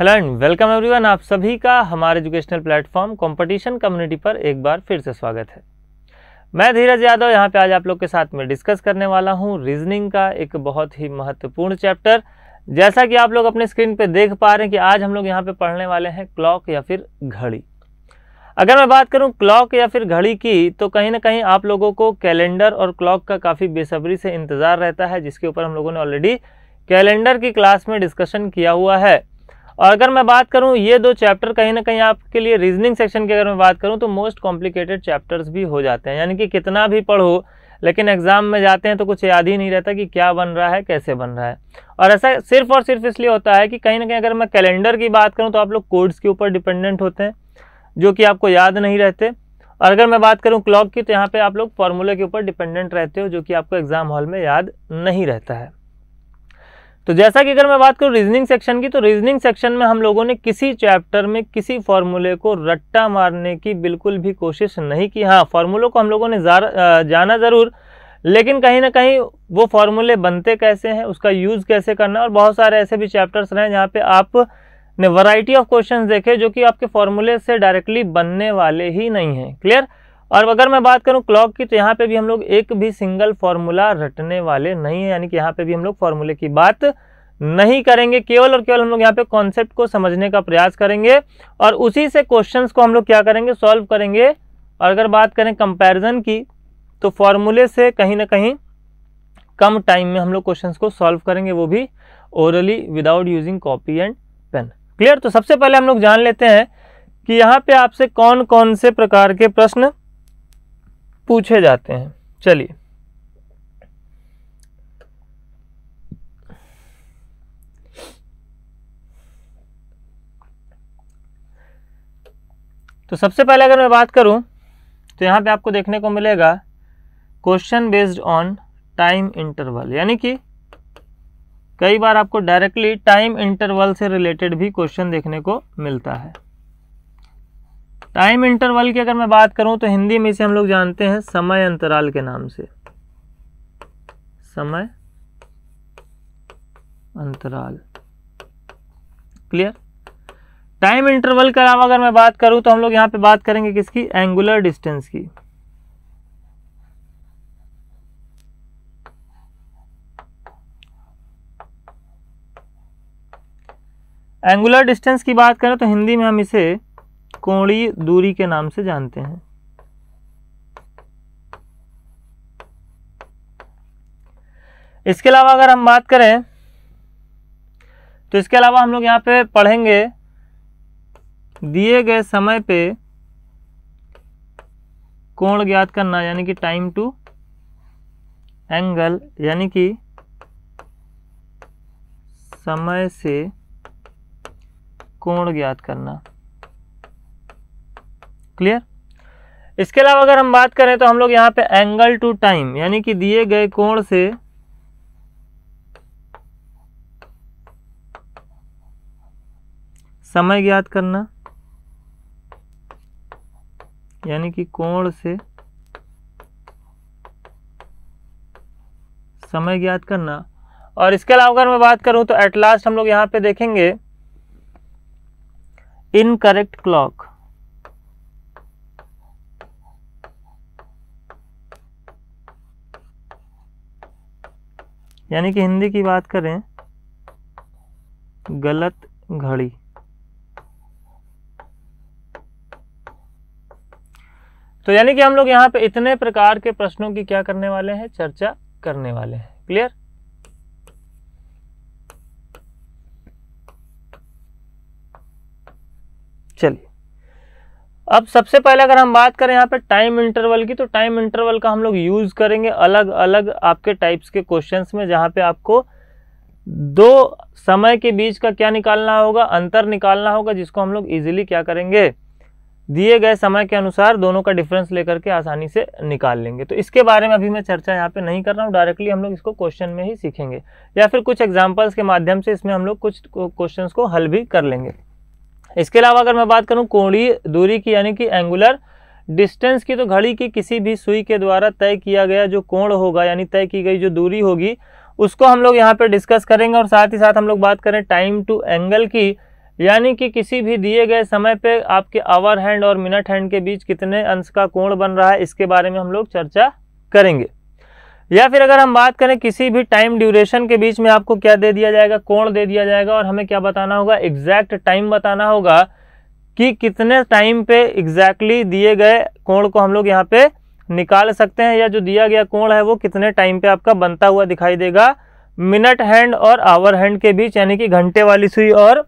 hello and welcome everyone आप सभी का हमारे एजुकेशनल प्लेटफॉर्म कंपटीशन कम्युनिटी पर एक बार फिर से स्वागत है मैं धीरज यादव यहाँ पे आज आप लोग के साथ में डिस्कस करने वाला हूँ रीजनिंग का एक बहुत ही महत्वपूर्ण चैप्टर जैसा कि आप लोग अपने स्क्रीन पे देख पा रहे हैं कि आज हम लोग यहाँ पे पढ़ने वाले हैं क्लॉक या फिर घड़ी अगर मैं बात करूँ क्लॉक या फिर घड़ी की तो कहीं ना कहीं आप लोगों को कैलेंडर और क्लॉक का काफ़ी बेसब्री से इंतज़ार रहता है जिसके ऊपर हम लोगों ने ऑलरेडी कैलेंडर की क्लास में डिस्कशन किया हुआ है और अगर मैं बात करूं ये दो चैप्टर कहीं ना कहीं आपके लिए रीजनिंग सेक्शन की अगर मैं बात करूं तो मोस्ट कॉम्प्लिकेटेड चैप्टर्स भी हो जाते हैं यानी कि कितना भी पढ़ो लेकिन एग्ज़ाम में जाते हैं तो कुछ याद ही नहीं रहता कि क्या बन रहा है कैसे बन रहा है और ऐसा सिर्फ और सिर्फ इसलिए होता है कि कहीं ना कहीं अगर मैं कैलेंडर की बात करूँ तो आप लोग कोड्स के ऊपर डिपेंडेंट होते हैं जो कि आपको याद नहीं रहते और अगर मैं बात करूँ क्लॉक की तो यहाँ पर आप लोग फार्मूले के ऊपर डिपेंडेंट रहते हो जो कि आपको एग्ज़ाम हॉल में याद नहीं रहता है तो जैसा कि अगर मैं बात करूँ रीजनिंग सेक्शन की तो रीजनिंग सेक्शन में हम लोगों ने किसी चैप्टर में किसी फॉर्मूले को रट्टा मारने की बिल्कुल भी कोशिश नहीं की हाँ फॉर्मूलों को हम लोगों ने जाना ज़रूर लेकिन कहीं ना कहीं वो फॉर्मूले बनते कैसे हैं उसका यूज़ कैसे करना और बहुत सारे ऐसे भी चैप्टर्स रहे हैं जहाँ पे आप ने वैरायटी ऑफ क्वेश्चंस देखे जो कि आपके फॉर्मूले से डायरेक्टली बनने वाले ही नहीं हैं क्लियर और अगर मैं बात करूं क्लॉक की तो यहाँ पे भी हम लोग एक भी सिंगल फॉर्मूला रटने वाले नहीं है यानी कि यहाँ पे भी हम लोग फॉर्मूले की बात नहीं करेंगे केवल और केवल हम लोग यहाँ पे कॉन्सेप्ट को समझने का प्रयास करेंगे और उसी से क्वेश्चंस को हम लोग क्या करेंगे सॉल्व करेंगे और अगर बात करें कंपेरिजन की तो फॉर्मूले से कहीं ना कहीं कम टाइम में हम लोग क्वेश्चन को सॉल्व करेंगे वो भी orally without using copy and pen clear तो सबसे पहले हम लोग जान लेते हैं कि यहाँ पे आपसे कौन कौन से प्रकार के प्रश्न पूछे जाते हैं चलिए तो सबसे पहले अगर मैं बात करूं तो यहां पे आपको देखने को मिलेगा question based on time interval यानी कि कई बार आपको डायरेक्टली टाइम इंटरवल से रिलेटेड भी क्वेश्चन देखने को मिलता है टाइम इंटरवल की अगर मैं बात करूं तो हिंदी में इसे हम लोग जानते हैं समय अंतराल के नाम से समय अंतराल क्लियर टाइम इंटरवल के अलावा अगर मैं बात करूं तो हम लोग यहां पे बात करेंगे किसकी एंगुलर डिस्टेंस की एंगुलर डिस्टेंस की बात करें तो हिंदी में हम इसे कोणीय दूरी के नाम से जानते हैं इसके अलावा अगर हम बात करें तो इसके अलावा हम लोग यहाँ पे पढ़ेंगे दिए गए समय पे कोण ज्ञात करना यानी कि टाइम टू एंगल यानी कि समय से कोण ज्ञात करना क्लियर इसके अलावा अगर हम बात करें तो हम लोग यहाँ पे एंगल टू टाइम यानी कि दिए गए कोण से समय ज्ञात करना यानी कि कोण से समय ज्ञात करना और इसके अलावा अगर मैं बात करूं तो एट लास्ट हम लोग यहां पे देखेंगे इनकरेक्ट क्लॉक यानी कि हिंदी की बात करें गलत घड़ी तो यानी कि हम लोग यहां पे इतने प्रकार के प्रश्नों की क्या करने वाले हैं चर्चा करने वाले हैं क्लियर चलिए अब सबसे पहले अगर हम बात करें यहाँ पे टाइम इंटरवल की तो टाइम इंटरवल का हम लोग यूज़ करेंगे अलग अलग आपके टाइप्स के क्वेश्चंस में जहाँ पे आपको दो समय के बीच का क्या निकालना होगा अंतर निकालना होगा जिसको हम लोग इजिली क्या करेंगे दिए गए समय के अनुसार दोनों का डिफरेंस लेकर के आसानी से निकाल लेंगे तो इसके बारे में अभी मैं चर्चा यहाँ पे नहीं कर रहा हूँ डायरेक्टली हम लोग इसको क्वेश्चन में ही सीखेंगे या फिर कुछ एग्जाम्पल्स के माध्यम से इसमें हम लोग कुछ क्वेश्चन को हल भी कर लेंगे इसके अलावा अगर मैं बात करूँ कोणी दूरी की यानी कि एंगुलर डिस्टेंस की तो घड़ी की किसी भी सुई के द्वारा तय किया गया जो कोण होगा यानी तय की गई जो दूरी होगी उसको हम लोग यहाँ पर डिस्कस करेंगे और साथ ही साथ हम लोग बात करें टाइम टू एंगल की यानी कि किसी भी दिए गए समय पे आपके आवर हैंड और मिनट हैंड के बीच कितने अंश का कोण बन रहा है इसके बारे में हम लोग चर्चा करेंगे या फिर अगर हम बात करें किसी भी टाइम ड्यूरेशन के बीच में आपको क्या दे दिया जाएगा कोण दे दिया जाएगा और हमें क्या बताना होगा एग्जैक्ट टाइम बताना होगा कि कितने टाइम पे एग्जैक्टली दिए गए कोण को हम लोग यहाँ पे निकाल सकते हैं या जो दिया गया कोण है वो कितने टाइम पे आपका बनता हुआ दिखाई देगा मिनट हैंड और आवर हैंड के बीच यानी कि घंटे वाली सुई और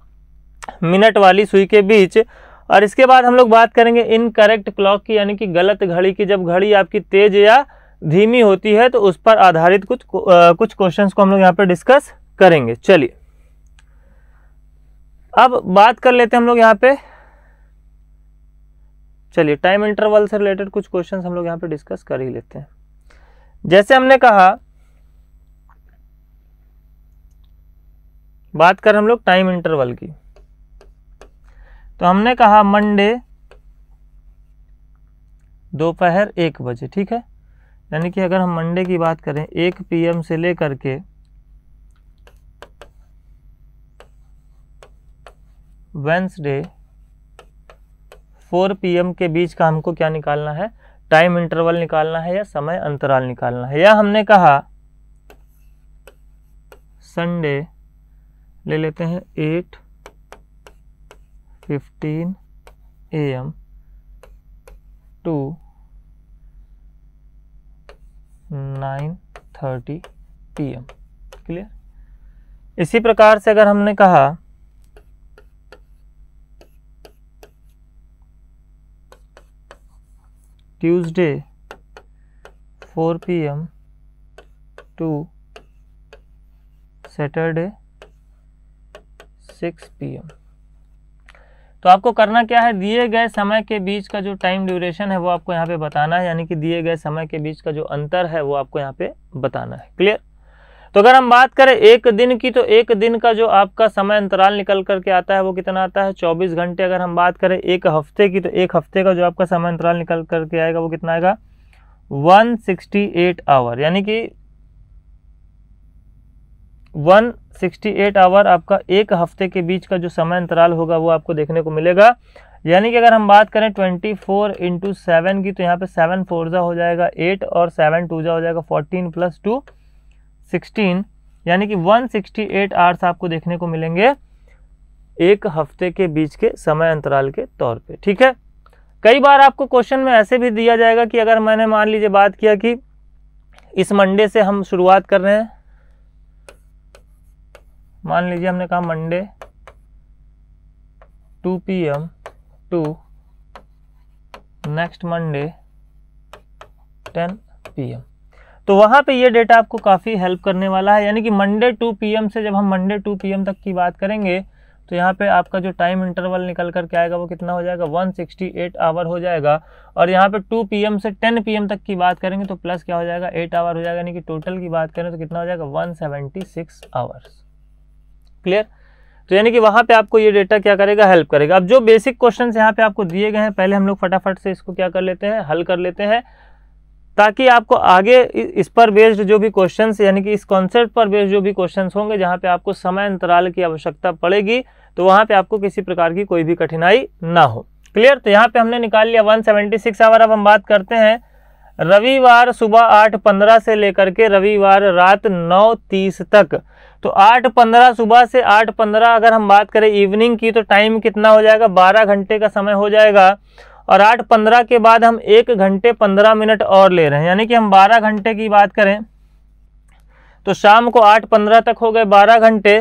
मिनट वाली सुई के बीच और इसके बाद हम लोग बात करेंगे इनकरेक्ट क्लॉक की यानी कि गलत घड़ी की जब घड़ी आपकी तेज या धीमी होती है तो उस पर आधारित कुछ आ, कुछ क्वेश्चन को हम लोग यहाँ पर डिस्कस करेंगे चलिए अब बात कर लेते हैं हम लोग यहाँ पे चलिए टाइम इंटरवल से रिलेटेड कुछ क्वेश्चंस हम लोग यहाँ पे डिस्कस कर ही लेते हैं जैसे हमने कहा बात कर हम लोग टाइम इंटरवल की तो हमने कहा मंडे दोपहर एक बजे ठीक है यानी कि अगर हम मंडे की बात करें एक पीएम से लेकर के वेंसडे फोर पीएम के बीच का हमको क्या निकालना है टाइम इंटरवल निकालना है या समय अंतराल निकालना है या हमने कहा संडे ले लेते हैं eight fifteen AM to nine thirty P M clear इसी प्रकार से अगर हमने कहा Tuesday four P M to Saturday six P M तो आपको करना क्या है दिए गए समय के बीच का जो टाइम ड्यूरेशन है वो आपको यहाँ पे बताना है यानी कि दिए गए समय के बीच का जो अंतर है वो आपको यहाँ पे बताना है क्लियर तो अगर हम बात करें एक दिन की तो एक दिन का जो आपका समय अंतराल निकल करके आता है वो कितना आता है 24 घंटे अगर हम बात करें एक हफ्ते की तो एक हफ्ते का जो आपका समय अंतराल निकल करके आएगा वो कितना आएगा 168 आवर यानी कि 168 आवर आपका एक हफ्ते के बीच का जो समय अंतराल होगा वो आपको देखने को मिलेगा यानी कि अगर हम बात करें 24 फोर इंटू सेवन की तो यहाँ पे सेवन फोरजा हो जाएगा एट और सेवन टूजा हो जाएगा 14 प्लस टू सिक्सटीन यानी कि 168 सिक्सटी आवर्स आपको देखने को मिलेंगे एक हफ्ते के बीच के समय अंतराल के तौर पे ठीक है कई बार आपको क्वेश्चन में ऐसे भी दिया जाएगा कि अगर मैंने मान लीजिए बात किया कि इस मंडे से हम शुरुआत कर रहे हैं मान लीजिए हमने कहा Monday 2 P M to next Monday 10 P M तो वहाँ पे ये डेटा आपको काफ़ी हेल्प करने वाला है यानी कि मंडे 2 एम से जब हम मंडे 2 एम तक की बात करेंगे तो यहाँ पे आपका जो टाइम इंटरवल निकल कर के आएगा वो कितना हो जाएगा 168 आवर हो जाएगा और यहाँ पे 2 एम से 10 एम तक की बात करेंगे तो प्लस क्या हो जाएगा 8 आवर हो जाएगा यानी कि टोटल की बात करें तो कितना हो जाएगा 176 आवर्स क्लियर तो यानी कि वहाँ पे आपको ये डेटा क्या करेगा हेल्प करेगा अब जो बेसिक क्वेश्चन यहाँ पे आपको दिए गए हैं पहले हम लोग फटाफट से इसको क्या कर लेते हैं हल कर लेते हैं ताकि आपको आगे इस पर बेस्ड जो भी क्वेश्चंस यानी कि इस कॉन्सेप्ट पर बेस्ड जो भी क्वेश्चंस होंगे जहाँ पे आपको समय अंतराल की आवश्यकता पड़ेगी तो वहाँ पे आपको किसी प्रकार की कोई भी कठिनाई ना हो क्लियर तो यहाँ पे हमने निकाल लिया 176 सेवेंटी आवर अब हम बात करते हैं रविवार सुबह आठ पंद्रह से लेकर के रविवार रात नौ तीस तक तो आठ पंद्रह सुबह से आठ पंद्रह अगर हम बात करें इवनिंग की तो टाइम कितना हो जाएगा बारह घंटे का समय हो जाएगा और आठ पंद्रह के बाद हम एक घंटे पंद्रह मिनट और ले रहे हैं यानी कि हम बारह घंटे की बात करें तो शाम को आठ पंद्रह तक हो गए बारह घंटे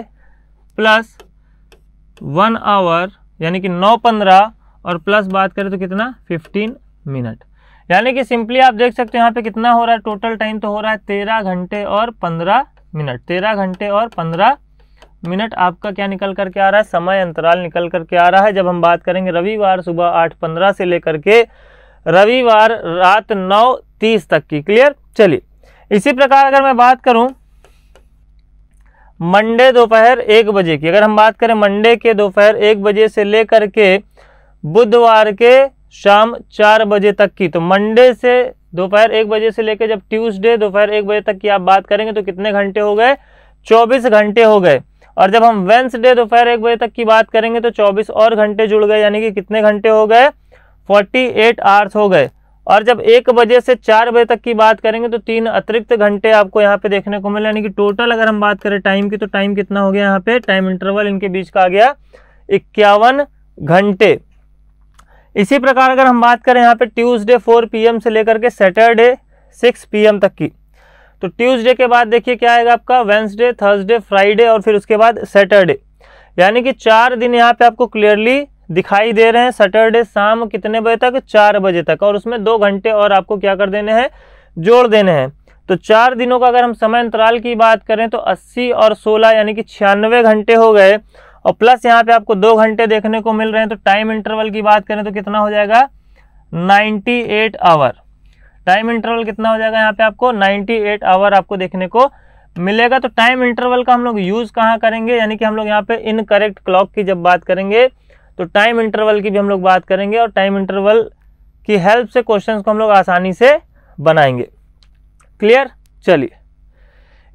प्लस वन आवर यानी कि नौ पंद्रह और प्लस बात करें तो कितना फिफ्टीन मिनट यानी कि सिंपली आप देख सकते हो यहाँ पे कितना हो रहा है टोटल टाइम तो हो रहा है तेरह घंटे और पंद्रह मिनट तेरह घंटे और पंद्रह मिनट आपका क्या निकल करके आ रहा है समय अंतराल निकल करके आ रहा है जब हम बात करेंगे रविवार सुबह आठ पंद्रह से लेकर के रविवार रात नौ तीस तक की क्लियर चलिए इसी प्रकार अगर मैं बात करूं मंडे दोपहर एक बजे की अगर हम बात करें मंडे के दोपहर एक बजे से लेकर के बुधवार के शाम चार बजे तक की तो मंडे से दोपहर एक बजे से लेकर जब ट्यूसडे दोपहर एक बजे तक की आप बात करेंगे तो कितने घंटे हो गए चौबीस घंटे हो गए और जब हम वेंसडे दोपहर एक बजे तक की बात करेंगे तो चौबीस और घंटे जुड़ गए यानी कि कितने घंटे हो गए फोर्टी एट आवर्स हो गए और जब एक बजे से चार बजे तक की बात करेंगे तो तीन अतिरिक्त घंटे आपको यहाँ पे देखने को मिले यानी कि टोटल अगर हम बात करें टाइम की तो टाइम कितना हो गया यहाँ पे टाइम इंटरवल इनके बीच का आ गया इक्यावन घंटे इसी प्रकार अगर हम बात करें यहाँ पे ट्यूसडे 4 पीएम से लेकर के सैटरडे 6 पीएम तक की तो ट्यूसडे के बाद देखिए क्या आएगा आपका वेंसडे थर्सडे फ्राइडे और फिर उसके बाद सैटरडे यानी कि चार दिन यहाँ पे आपको क्लियरली दिखाई दे रहे हैं सैटरडे शाम कितने बजे तक चार बजे तक और उसमें दो घंटे और आपको क्या कर देने हैं जोड़ देने हैं तो चार दिनों का अगर हम समय अंतराल की बात करें तो 80 और 16 यानी कि छियानवे घंटे हो गए और प्लस यहाँ पे आपको दो घंटे देखने को मिल रहे हैं तो टाइम इंटरवल की बात करें तो कितना हो जाएगा 98 आवर टाइम इंटरवल कितना हो जाएगा यहाँ पे आपको 98 आवर आपको देखने को मिलेगा तो टाइम इंटरवल का हम लोग यूज़ कहाँ करेंगे यानी कि हम लोग यहाँ पे इनकरेक्ट क्लॉक की जब बात करेंगे तो टाइम इंटरवल की भी हम लोग बात करेंगे और टाइम इंटरवल की हेल्प से क्वेश्चन को हम लोग आसानी से बनाएंगे क्लियर चलिए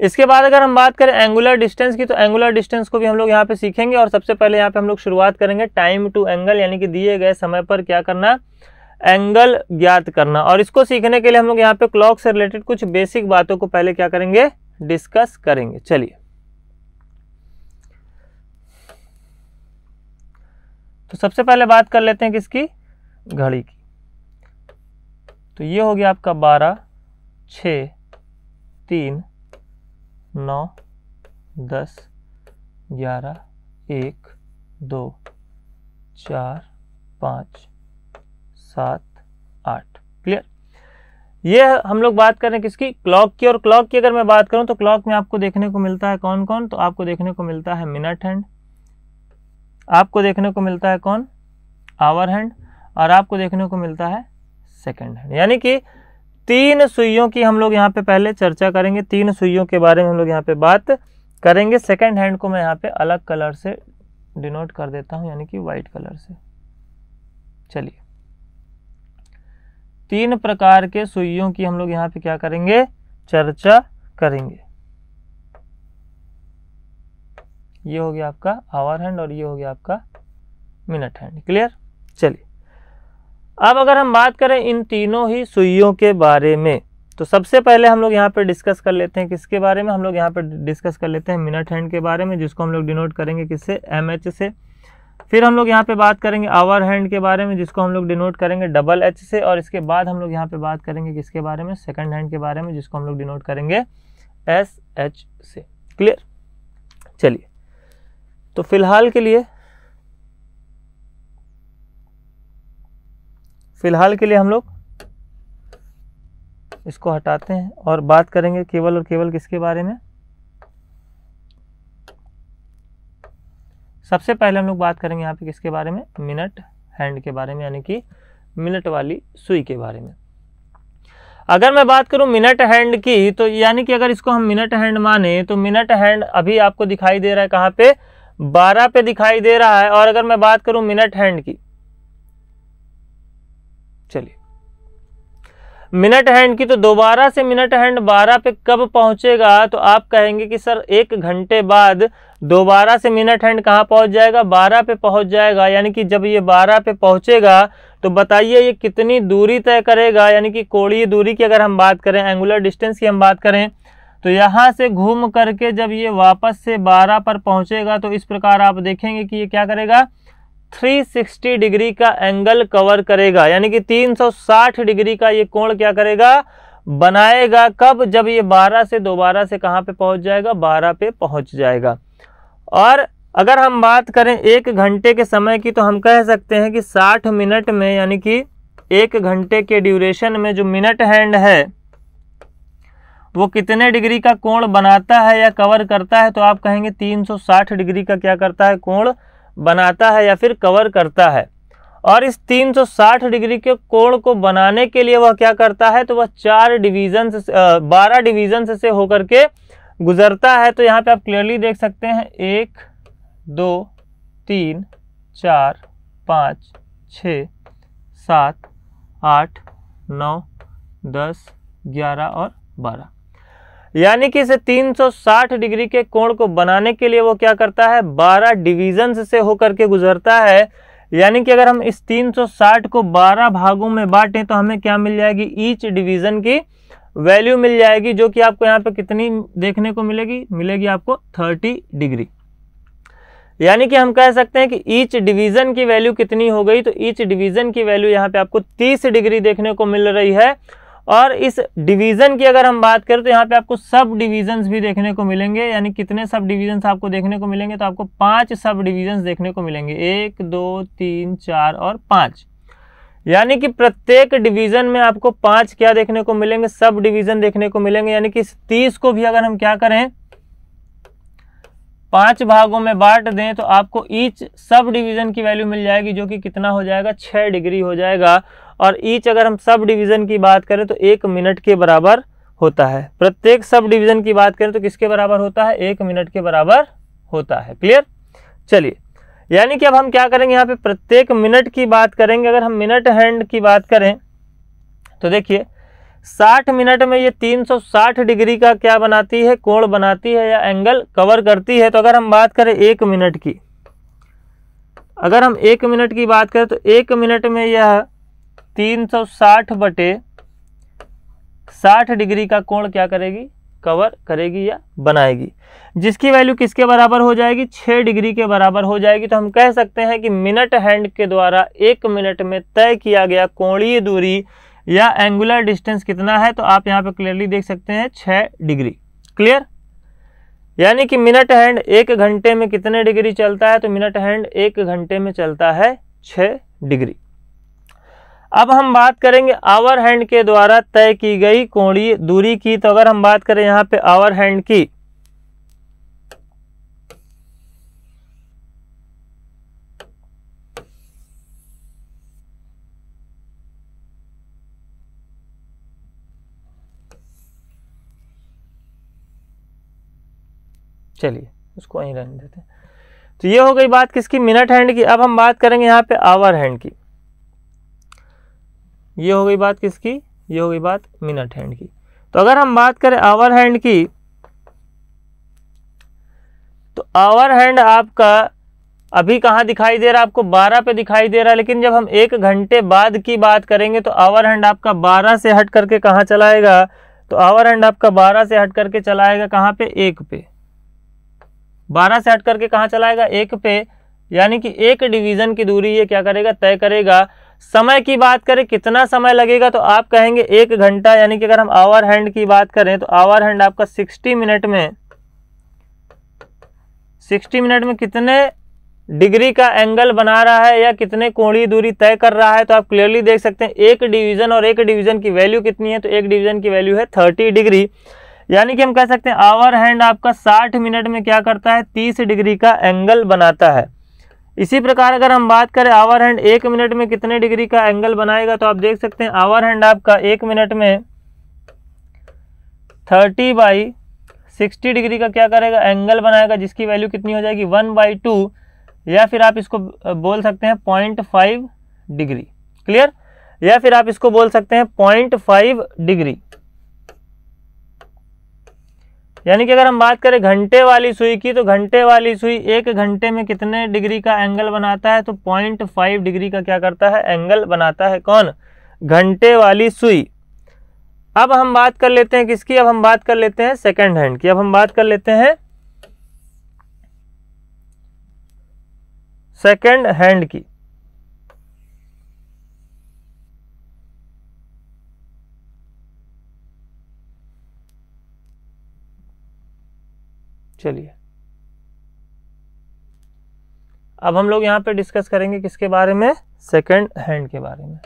इसके बाद अगर हम बात करें एंगुलर डिस्टेंस की तो एंगुलर डिस्टेंस को भी हम लोग यहाँ पे सीखेंगे और सबसे पहले यहाँ पे हम लोग शुरुआत करेंगे टाइम टू एंगल यानी कि दिए गए समय पर क्या करना एंगल ज्ञात करना और इसको सीखने के लिए हम लोग यहाँ पे क्लॉक से रिलेटेड कुछ बेसिक बातों को पहले क्या करेंगे डिस्कस करेंगे चलिए तो सबसे पहले बात कर लेते हैं किसकी घड़ी की तो ये हो गया आपका बारह छ तीन नौ दस ग्यारह एक दो चार पाँच सात आठ क्लियर ये हम लोग बात कर रहे हैं किसकी क्लॉक की और क्लॉक की अगर मैं बात करूं तो क्लॉक में आपको देखने को मिलता है कौन कौन तो आपको देखने को मिलता है मिनट हैंड आपको देखने को मिलता है कौन आवर हैंड और आपको देखने को मिलता है सेकेंड हैंड यानी कि तीन सुइयों की हम लोग यहाँ पे पहले चर्चा करेंगे तीन सुइयों के बारे में हम लोग यहाँ पे बात करेंगे सेकेंड हैंड को मैं यहाँ पे अलग कलर से डिनोट कर देता हूँ यानी कि वाइट कलर से चलिए तीन प्रकार के सुइयों की हम लोग यहाँ पे क्या करेंगे चर्चा करेंगे ये हो गया आपका आवर हैंड और ये हो गया आपका मिनट हैंड क्लियर चलिए अब अगर हम बात करें इन तीनों ही सुइयों के बारे में तो सबसे पहले हम लोग यहाँ पर डिस्कस कर लेते हैं किसके बारे में हम लोग यहाँ पर डिस्कस कर लेते हैं मिनट हैंड के बारे में जिसको हम लोग डिनोट करेंगे किससे एम एच से फिर हम लोग यहाँ पे बात करेंगे आवर हैंड के बारे में जिसको हम लोग डिनोट करेंगे डबल एच से और इसके बाद हम लोग यहाँ पे बात करेंगे किसके बारे में सेकंड हैंड के बारे में जिसको हम लोग डिनोट करेंगे एस एच से क्लियर चलिए तो फिलहाल के लिए फ़िलहाल के लिए हम लोग इसको हटाते हैं और बात करेंगे केवल और केवल किसके बारे में सबसे पहले हम लोग बात करेंगे यहाँ पे किसके बारे में मिनट हैंड के बारे में यानी कि मिनट वाली सुई के बारे में अगर मैं बात करूं मिनट हैंड की तो यानी कि अगर इसको हम मिनट हैंड माने तो मिनट हैंड अभी आपको दिखाई दे रहा है कहाँ पे बारह पे दिखाई दे रहा है और अगर मैं बात करूं मिनट हैंड की चलिए मिनट हैंड की तो दोबारा से मिनट हैंड बारह पे कब पहुंचेगा तो आप कहेंगे कि सर एक घंटे बाद दोबारा से मिनट हैंड कहाँ पहुंच जाएगा बारह पे पहुंच जाएगा यानी कि जब ये बारह पे पहुंचेगा तो बताइए ये कितनी दूरी तय करेगा यानी कि कोड़ी दूरी की अगर हम बात करें एंगुलर डिस्टेंस की हम बात करें तो यहाँ से घूम करके जब ये वापस से बारह पर पहुँचेगा तो इस प्रकार आप देखेंगे कि ये क्या करेगा 360 डिग्री का एंगल कवर करेगा यानी कि 360 डिग्री का ये कोण क्या करेगा बनाएगा कब जब ये 12 से दोबारा से कहाँ पे पहुँच जाएगा 12 पे पहुँच जाएगा और अगर हम बात करें एक घंटे के समय की तो हम कह सकते हैं कि 60 मिनट में यानी कि एक घंटे के ड्यूरेशन में जो मिनट हैंड है वो कितने डिग्री का कोण बनाता है या कवर करता है तो आप कहेंगे 360 डिग्री का क्या करता है कोण बनाता है या फिर कवर करता है और इस 360 डिग्री के कोण को बनाने के लिए वह क्या करता है तो वह चार डिवीजन बारह डिवीजन से होकर के गुजरता है तो यहाँ पे आप क्लियरली देख सकते हैं एक दो तीन चार पाँच छ सात आठ नौ दस ग्यारह और बारह यानी कि इसे 360 डिग्री के कोण को बनाने के लिए वो क्या करता है 12 डिवीजन से होकर के गुजरता है यानी कि अगर हम इस 360 को 12 भागों में बांटें तो हमें क्या मिल जाएगी ईच डिवीजन की वैल्यू मिल जाएगी जो कि आपको यहाँ पे कितनी देखने को मिलेगी मिलेगी आपको 30 डिग्री यानी कि हम कह सकते हैं कि ईच डिवीजन की वैल्यू कितनी हो गई तो ईच डिवीजन की वैल्यू यहाँ पे आपको 30 डिग्री देखने को मिल रही है और इस डिवीज़न की अगर हम बात करें तो यहाँ पे आपको सब डिवीज़न्स भी देखने को मिलेंगे यानी कितने सब डिवीज़न्स आपको देखने को मिलेंगे तो आपको पांच सब डिवीज़न्स देखने को मिलेंगे एक दो तीन चार और पांच यानी कि प्रत्येक डिवीज़न में आपको पांच क्या देखने को मिलेंगे सब डिवीज़न देखने को मिलेंगे यानी कि इस तीस को भी अगर हम क्या करें पांच भागों में बांट दें तो आपको ईच सब डिवीज़न की वैल्यू मिल जाएगी जो कि कितना हो जाएगा छः डिग्री हो जाएगा और ईच अगर हम सब डिवीज़न की बात करें तो एक मिनट के बराबर होता है प्रत्येक सब डिवीज़न की बात करें तो किसके बराबर होता है एक मिनट के बराबर होता है क्लियर चलिए यानी कि अब हम क्या करेंगे यहाँ पे प्रत्येक मिनट की बात करेंगे अगर हम मिनट हैंड की बात करें तो देखिए 60 मिनट में ये 360 डिग्री का क्या बनाती है कोण बनाती है या एंगल कवर करती है तो अगर हम बात करें एक मिनट की अगर हम एक मिनट की बात करें तो एक मिनट में यह तीन सौ साठ बटे साठ डिग्री का कोण क्या करेगी कवर करेगी या बनाएगी जिसकी वैल्यू किसके बराबर हो जाएगी छः डिग्री के बराबर हो जाएगी तो हम कह सकते हैं कि मिनट हैंड के द्वारा एक मिनट में तय किया गया कोणीय दूरी या एंगुलर डिस्टेंस कितना है तो आप यहाँ पे क्लियरली देख सकते हैं छः डिग्री क्लियर यानी कि मिनट हैंड एक घंटे में कितने डिग्री चलता है तो मिनट हैंड एक घंटे में चलता है छः डिग्री अब हम बात करेंगे आवर हैंड के द्वारा तय की गई कोणीय दूरी की तो अगर हम बात करें यहां पे आवर हैंड की चलिए उसको यहीं रहने देते हैं तो ये हो गई बात किसकी मिनट हैंड की अब हम बात करेंगे यहां पे आवर हैंड की ये हो गई बात किसकी ये हो गई बात मिनट हैंड की तो अगर हम बात करें आवर हैंड की तो आवर हैंड आपका अभी कहाँ दिखाई दे रहा है आपको 12 पे दिखाई दे रहा है लेकिन जब हम एक घंटे बाद की बात करेंगे तो आवर हैंड आपका 12 से हट करके कहाँ चलाएगा तो आवर हैंड आपका 12 से हट करके चलाएगा कहाँ पे एक पे 12 से हट करके कहाँ चलाएगा एक पे यानी कि एक डिवीज़न की दूरी ये क्या करेगा तय करेगा समय की बात करें कितना समय लगेगा तो आप कहेंगे एक घंटा यानी कि अगर हम आवर हैंड की बात करें तो आवर हैंड आपका सिक्सटी मिनट में सिक्सटी मिनट में कितने डिग्री का एंगल बना रहा है या कितने कोणीय दूरी तय कर रहा है तो आप क्लियरली देख सकते हैं एक डिवीजन और एक डिवीजन की वैल्यू कितनी है तो एक डिवीजन की वैल्यू है थर्टी डिग्री यानी कि हम कह सकते हैं आवर हैंड आपका साठ मिनट में क्या करता है तीस डिग्री का एंगल बनाता है इसी प्रकार अगर हम बात करें आवर हैंड एक मिनट में कितने डिग्री का एंगल बनाएगा तो आप देख सकते हैं आवर हैंड आपका एक मिनट में थर्टी बाई सिक्सटी डिग्री का क्या करेगा एंगल बनाएगा जिसकी वैल्यू कितनी हो जाएगी वन बाई टू या फिर आप इसको बोल सकते हैं पॉइंट फाइव डिग्री क्लियर या फिर आप इसको बोल सकते हैं पॉइंट फाइव डिग्री यानी कि अगर हम बात करें घंटे वाली सुई की तो घंटे वाली सुई एक घंटे में कितने डिग्री का एंगल बनाता है तो पॉइंट फाइव डिग्री का क्या करता है एंगल बनाता है कौन घंटे वाली सुई अब हम बात कर लेते हैं किसकी अब हम बात कर लेते हैं सेकेंड हैंड की अब हम बात कर लेते हैं सेकेंड हैंड की चलिए अब हम लोग यहां पे डिस्कस करेंगे किसके बारे में सेकंड हैंड के बारे में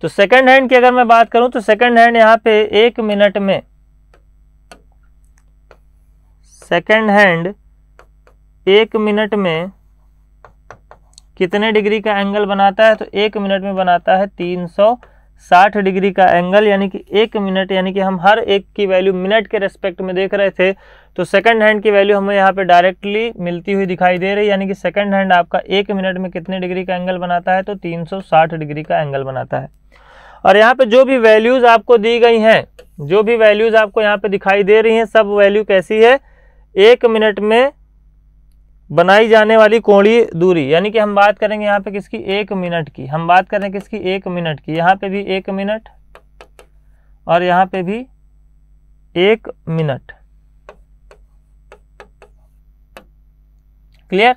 तो सेकंड हैंड की अगर मैं बात करूं तो सेकंड हैंड यहां पे एक मिनट में सेकंड हैंड एक मिनट में कितने डिग्री का एंगल बनाता है तो एक मिनट में बनाता है तीन सौ साठ डिग्री का एंगल यानी कि एक मिनट यानी कि हम हर एक की वैल्यू मिनट के रेस्पेक्ट में देख रहे थे तो सेकंड हैंड की वैल्यू हमें यहाँ पे डायरेक्टली मिलती हुई दिखाई दे रही है यानी कि सेकंड हैंड आपका एक मिनट में कितने डिग्री का एंगल बनाता है तो 360 डिग्री का एंगल बनाता है और यहाँ पे जो भी वैल्यूज़ आपको दी गई हैं जो भी वैल्यूज़ आपको यहाँ पे दिखाई दे रही हैं सब वैल्यू कैसी है एक मिनट में बनाई जाने वाली कोणीय दूरी यानी कि हम बात करेंगे यहाँ पे किसकी एक मिनट की हम बात करें किसकी एक मिनट की यहाँ पे भी एक मिनट और यहाँ पे भी एक मिनट क्लियर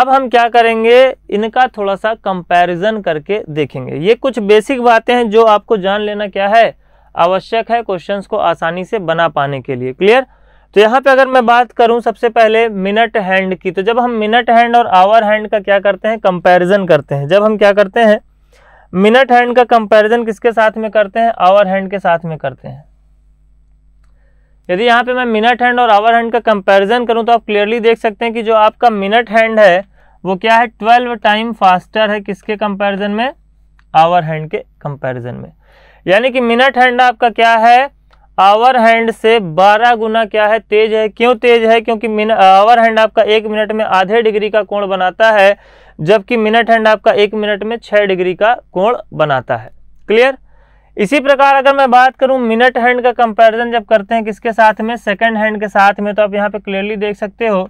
अब हम क्या करेंगे इनका थोड़ा सा कंपैरिजन करके देखेंगे ये कुछ बेसिक बातें हैं जो आपको जान लेना क्या है आवश्यक है क्वेश्चंस को आसानी से बना पाने के लिए क्लियर तो यहाँ पे अगर मैं बात करूँ सबसे पहले मिनट हैंड की तो जब हम मिनट हैंड और आवर हैंड का क्या करते हैं कंपैरिजन करते हैं जब हम क्या करते हैं मिनट हैंड का कंपैरिजन किसके साथ में करते हैं आवर हैंड के साथ में करते हैं यदि यहाँ पे मैं मिनट हैंड और आवर हैंड का कंपैरिजन करूँ तो आप क्लियरली देख सकते हैं कि जो आपका मिनट हैंड है वो क्या है ट्वेल्व टाइम फास्टर है किसके कंपेरिजन में आवर हैंड के कंपेरिजन में यानी कि मिनट हैंड आपका क्या है आवर हैंड से 12 गुना क्या है तेज है क्यों तेज है क्योंकि आवर हैंड आपका एक मिनट में आधे डिग्री का कोण बनाता है जबकि मिनट हैंड आपका एक मिनट में छः डिग्री का कोण बनाता है क्लियर इसी प्रकार अगर मैं बात करूं मिनट हैंड का कंपैरिजन जब करते हैं किसके साथ में सेकंड हैंड के साथ में तो आप यहां पे क्लियरली देख सकते हो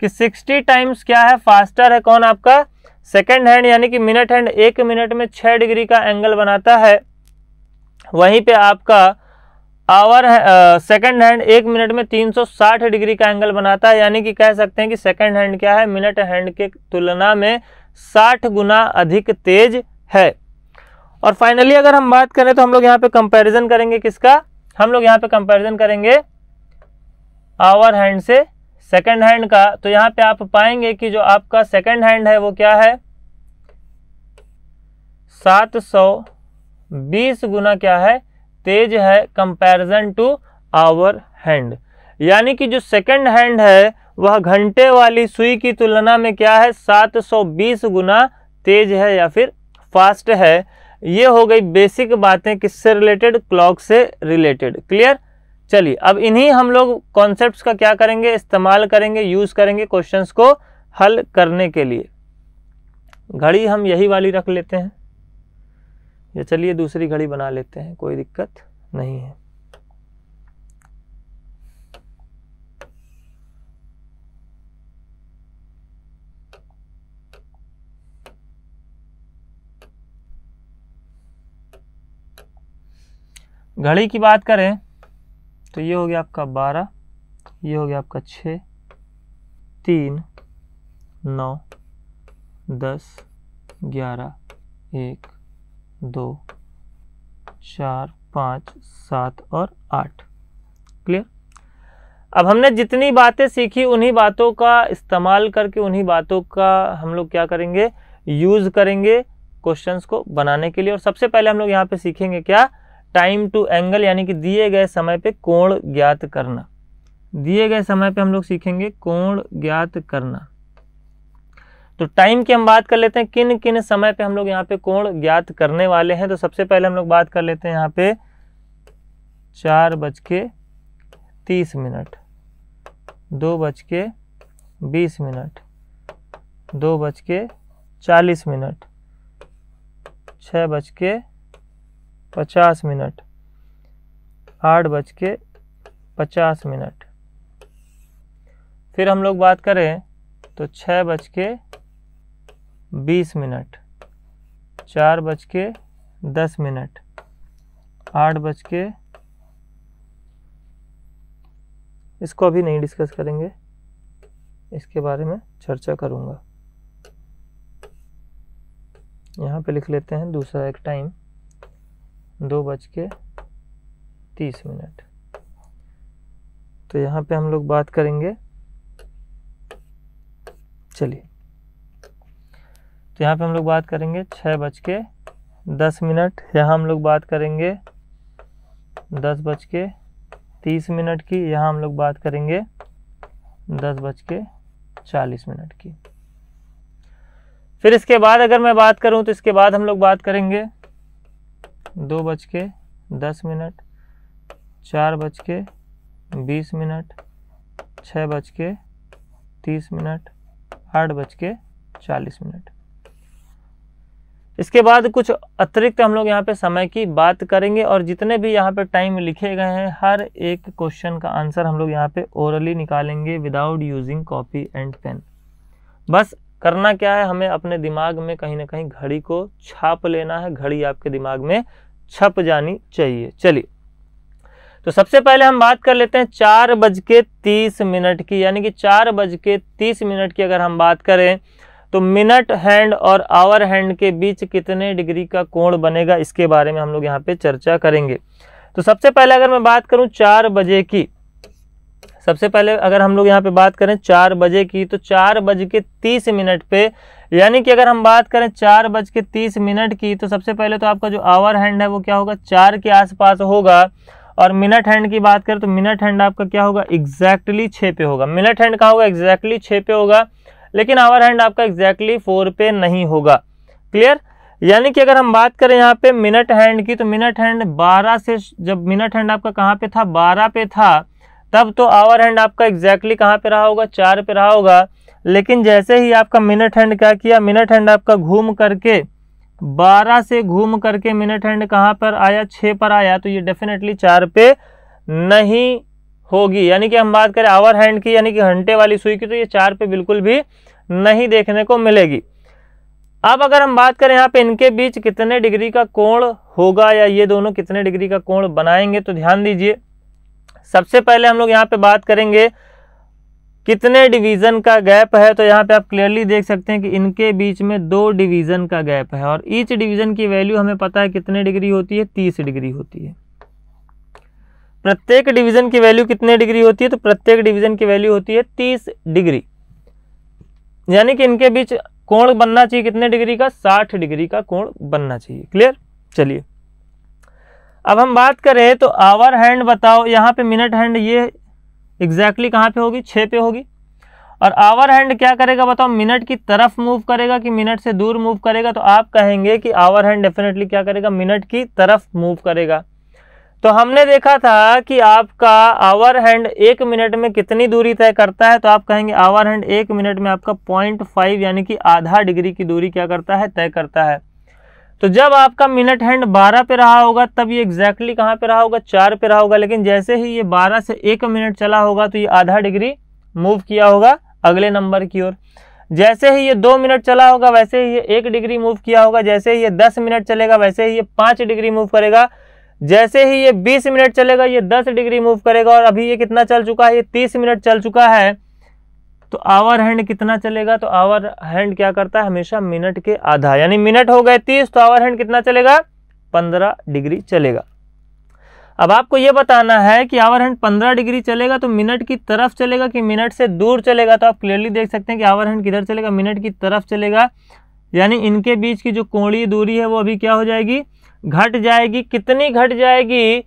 कि 60 टाइम्स क्या है फास्टर है कौन आपका सेकंड हैंड यानी कि मिनट हैंड एक मिनट में छः डिग्री का एंगल बनाता है वहीं पे आपका आवर सेकंड हैंड एक मिनट में 360 डिग्री का एंगल बनाता है यानी कि कह सकते हैं कि सेकंड हैंड क्या है मिनट हैंड के तुलना में 60 गुना अधिक तेज है और फाइनली अगर हम बात करें तो हम लोग यहाँ पे कंपैरिजन करेंगे किसका हम लोग यहाँ पे कंपैरिजन करेंगे आवर हैंड से सेकंड हैंड का तो यहाँ पे आप पाएंगे कि जो आपका सेकेंड हैंड है वो क्या है सात सौ बीस गुना क्या है तेज है कंपैरिजन टू आवर हैंड यानी कि जो सेकंड हैंड है वह घंटे वाली सुई की तुलना में क्या है 720 गुना तेज है या फिर फास्ट है ये हो गई बेसिक बातें किससे रिलेटेड क्लॉक से रिलेटेड क्लियर चलिए अब इन्हीं हम लोग कॉन्सेप्ट्स का क्या करेंगे इस्तेमाल करेंगे यूज़ करेंगे क्वेश्चंस को हल करने के लिए घड़ी हम यही वाली रख लेते हैं या चलिए दूसरी घड़ी बना लेते हैं कोई दिक्कत नहीं है घड़ी की बात करें तो ये हो गया आपका बारह ये हो गया आपका छ तीन नौ दस ग्यारह एक दो चार पाँच सात और आठ क्लियर अब हमने जितनी बातें सीखी उन्हीं बातों का इस्तेमाल करके उन्हीं बातों का हम लोग क्या करेंगे यूज़ करेंगे क्वेश्चंस को बनाने के लिए और सबसे पहले हम लोग यहाँ पे सीखेंगे क्या टाइम टू एंगल यानी कि दिए गए समय पे कोण ज्ञात करना दिए गए समय पे हम लोग सीखेंगे कोण ज्ञात करना तो टाइम की हम बात कर लेते हैं किन किन समय पे हम लोग यहाँ पे कोण ज्ञात करने वाले हैं तो सबसे पहले हम लोग बात कर लेते हैं यहाँ पे चार बज के तीस मिनट दो बज के बीस मिनट दो बज के चालीस मिनट छः बज के पचास मिनट आठ बज के पचास मिनट फिर हम लोग बात करें तो छः बज के बीस मिनट चार बज के दस मिनट आठ बज के इसको अभी नहीं डिस्कस करेंगे इसके बारे में चर्चा करूँगा यहाँ पे लिख लेते हैं दूसरा एक टाइम दो बज के तीस मिनट तो यहाँ पे हम लोग बात करेंगे चलिए तो यहाँ पे हम लोग बात करेंगे छः बज के दस मिनट यहाँ हम लोग बात करेंगे दस बज के तीस मिनट की यहाँ हम लोग बात करेंगे दस बज के चालीस मिनट की फिर इसके बाद अगर मैं बात करूँ तो इसके बाद हम लोग बात करेंगे दो बज के दस मिनट चार बज के बीस मिनट छः बज के तीस मिनट आठ बज के चालीस मिनट इसके बाद कुछ अतिरिक्त हम लोग यहाँ पे समय की बात करेंगे और जितने भी यहाँ पे टाइम लिखे गए हैं हर एक क्वेश्चन का आंसर हम लोग यहाँ पे ओरली निकालेंगे without using copy and pen बस करना क्या है हमें अपने दिमाग में कहीं ना कहीं घड़ी को छाप लेना है घड़ी आपके दिमाग में छप जानी चाहिए चलिए तो सबसे पहले हम बात कर लेते हैं चार बज के तीस मिनट की यानी कि चार बज के तीस मिनट की अगर हम बात करें तो मिनट हैंड और आवर हैंड के बीच कितने डिग्री का कोण बनेगा इसके बारे में हम लोग यहाँ पे चर्चा करेंगे तो सबसे पहले अगर मैं बात करूँ चार बजे की सबसे पहले अगर हम लोग यहाँ पे बात करें चार बजे की तो चार बज के तीस मिनट पे यानी कि अगर हम बात करें चार बज के तीस मिनट की तो सबसे पहले तो आपका जो आवर हैंड है वो क्या होगा चार के आसपास होगा और मिनट हैंड की बात करें तो मिनट हैंड आपका क्या होगा एग्जैक्टली छः पे होगा मिनट हैंड का होगा एग्जैक्टली छः पे होगा लेकिन आवर हैंड आपका एग्जैक्टली फोर पे नहीं होगा क्लियर यानी कि अगर हम बात करें यहाँ पे मिनट हैंड की तो मिनट हैंड बारह से जब मिनट हैंड आपका कहाँ पे था बारह पे था तब तो आवर हैंड आपका एग्जैक्टली कहाँ पे रहा होगा चार पे रहा होगा लेकिन जैसे ही आपका मिनट हैंड क्या किया मिनट हैंड आपका घूम करके बारह से घूम करके मिनट हैंड कहाँ पर आया छः पर आया तो ये डेफिनेटली चार पे नहीं होगी यानी कि हम बात करें आवर हैंड की यानी कि घंटे वाली सुई की तो ये चार पे बिल्कुल भी नहीं देखने को मिलेगी अब अगर हम बात करें यहाँ पे इनके बीच कितने डिग्री का कोण होगा या ये दोनों कितने डिग्री का कोण बनाएंगे तो ध्यान दीजिए सबसे पहले हम लोग यहाँ पे बात करेंगे कितने डिवीज़न का गैप है तो यहाँ पे आप क्लियरली देख सकते हैं कि इनके बीच में दो डिवीज़न का गैप है और ईच डिवीज़न की वैल्यू हमें पता है कितने डिग्री होती है तीस डिग्री होती है प्रत्येक डिवीजन की वैल्यू कितने डिग्री होती है तो प्रत्येक डिवीजन की वैल्यू होती है तीस डिग्री यानी कि इनके बीच कोण बनना चाहिए कितने डिग्री का साठ डिग्री का कोण बनना चाहिए क्लियर चलिए अब हम बात करें तो आवर हैंड बताओ यहाँ पे मिनट हैंड ये एग्जैक्टली कहाँ पे होगी छः पे होगी और आवर हैंड क्या करेगा बताओ मिनट की तरफ मूव करेगा कि मिनट से दूर मूव करेगा तो आप कहेंगे कि आवर हैंड डेफिनेटली क्या करेगा मिनट की तरफ मूव करेगा तो हमने देखा था कि आपका आवर हैंड एक मिनट में कितनी दूरी तय करता है तो आप कहेंगे आवर हैंड एक मिनट में आपका पॉइंट फाइव यानी कि आधा डिग्री की दूरी क्या करता है तय करता है तो जब आपका मिनट हैंड बारह पे रहा होगा तब ये एग्जैक्टली कहाँ पे रहा होगा चार पे रहा होगा लेकिन जैसे ही ये बारह से एक मिनट चला होगा तो ये आधा डिग्री मूव किया होगा अगले नंबर की ओर जैसे ही ये दो मिनट चला होगा वैसे ही ये एक डिग्री मूव किया होगा जैसे ही ये दस मिनट चलेगा वैसे ही ये पाँच डिग्री मूव करेगा जैसे ही ये 20 मिनट चलेगा ये 10 डिग्री मूव करेगा और अभी ये कितना चल चुका है ये 30 मिनट चल चुका है तो आवर हैंड कितना चलेगा तो आवर हैंड क्या करता है हमेशा मिनट के आधा यानी मिनट हो गए 30 तो आवर हैंड कितना चलेगा 15 डिग्री चलेगा अब आपको ये बताना है कि आवर हैंड 15 डिग्री चलेगा तो मिनट की तरफ चलेगा कि मिनट से दूर चलेगा तो आप क्लियरली देख सकते हैं कि आवर हैंड किधर चलेगा मिनट की तरफ चलेगा यानी इनके बीच की जो कोणीय दूरी है वो अभी क्या हो जाएगी घट जाएगी कितनी घट जाएगी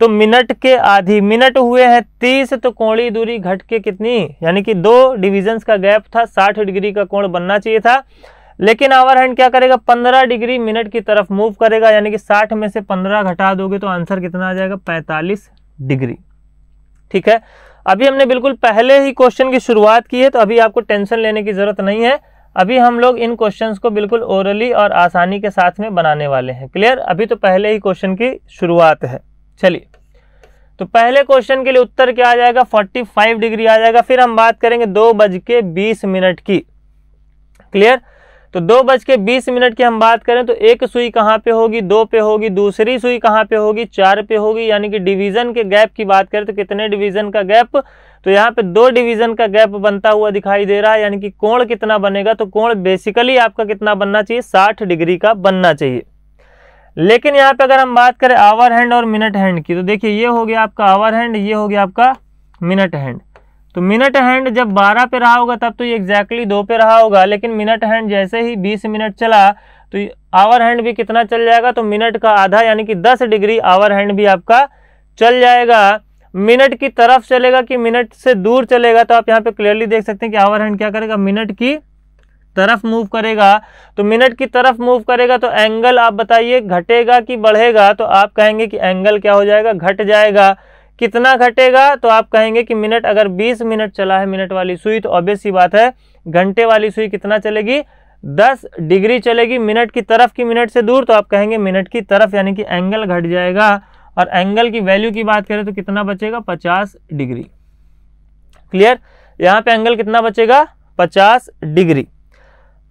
तो मिनट के आधी मिनट हुए हैं तीस तो कोणी दूरी घट के कितनी यानी कि दो डिविजन्स का गैप था साठ डिग्री का कोण बनना चाहिए था लेकिन आवर हैंड क्या करेगा पंद्रह डिग्री मिनट की तरफ मूव करेगा यानी कि साठ में से पंद्रह घटा दोगे तो आंसर कितना आ जाएगा पैंतालीस डिग्री ठीक है अभी हमने बिल्कुल पहले ही क्वेश्चन की शुरुआत की है तो अभी आपको टेंशन लेने की जरूरत नहीं है अभी हम लोग इन क्वेश्चंस को बिल्कुल ओरली और आसानी के साथ में बनाने वाले हैं क्लियर अभी तो पहले ही क्वेश्चन की शुरुआत है चलिए तो पहले क्वेश्चन के लिए उत्तर क्या आ जाएगा 45 डिग्री आ जाएगा फिर हम बात करेंगे दो बज के बीस मिनट की क्लियर तो दो बज के बीस मिनट की हम बात करें तो एक सुई कहाँ पे होगी दो पे होगी दूसरी सुई कहाँ पे होगी चार पे होगी यानी कि डिवीजन के गैप की बात करें तो कितने डिवीजन का गैप तो यहाँ पे दो डिवीजन का गैप बनता हुआ दिखाई दे रहा है यानी कि कोण कितना बनेगा तो कोण बेसिकली आपका कितना बनना चाहिए साठ डिग्री का बनना चाहिए लेकिन यहाँ पे अगर हम बात करें आवर हैंड और मिनट हैंड की तो देखिए ये हो गया आपका आवर हैंड ये हो गया आपका मिनट हैंड तो मिनट हैंड जब 12 पे रहा होगा तब तो ये एग्जैक्टली दो पे रहा होगा लेकिन मिनट हैंड जैसे ही 20 मिनट चला तो आवर हैंड भी कितना चल जाएगा तो मिनट का आधा यानी कि 10 डिग्री आवर हैंड भी आपका चल जाएगा मिनट की तरफ चलेगा कि मिनट से दूर चलेगा तो आप यहाँ पे क्लियरली देख सकते हैं कि आवर हैंड क्या करेगा मिनट की तरफ मूव करेगा तो मिनट की तरफ मूव करेगा तो एंगल आप बताइए घटेगा कि बढ़ेगा तो आप कहेंगे कि एंगल क्या हो जाएगा घट जाएगा कितना घटेगा तो आप कहेंगे कि मिनट अगर 20 मिनट चला है मिनट वाली सुई तो ऑब्वियस ही बात है घंटे वाली सुई कितना चलेगी 10 डिग्री चलेगी मिनट की तरफ की मिनट से दूर तो आप कहेंगे मिनट की तरफ यानी कि एंगल घट जाएगा और एंगल की वैल्यू की बात करें तो कितना बचेगा पचास डिग्री क्लियर यहां पे एंगल कितना बचेगा पचास डिग्री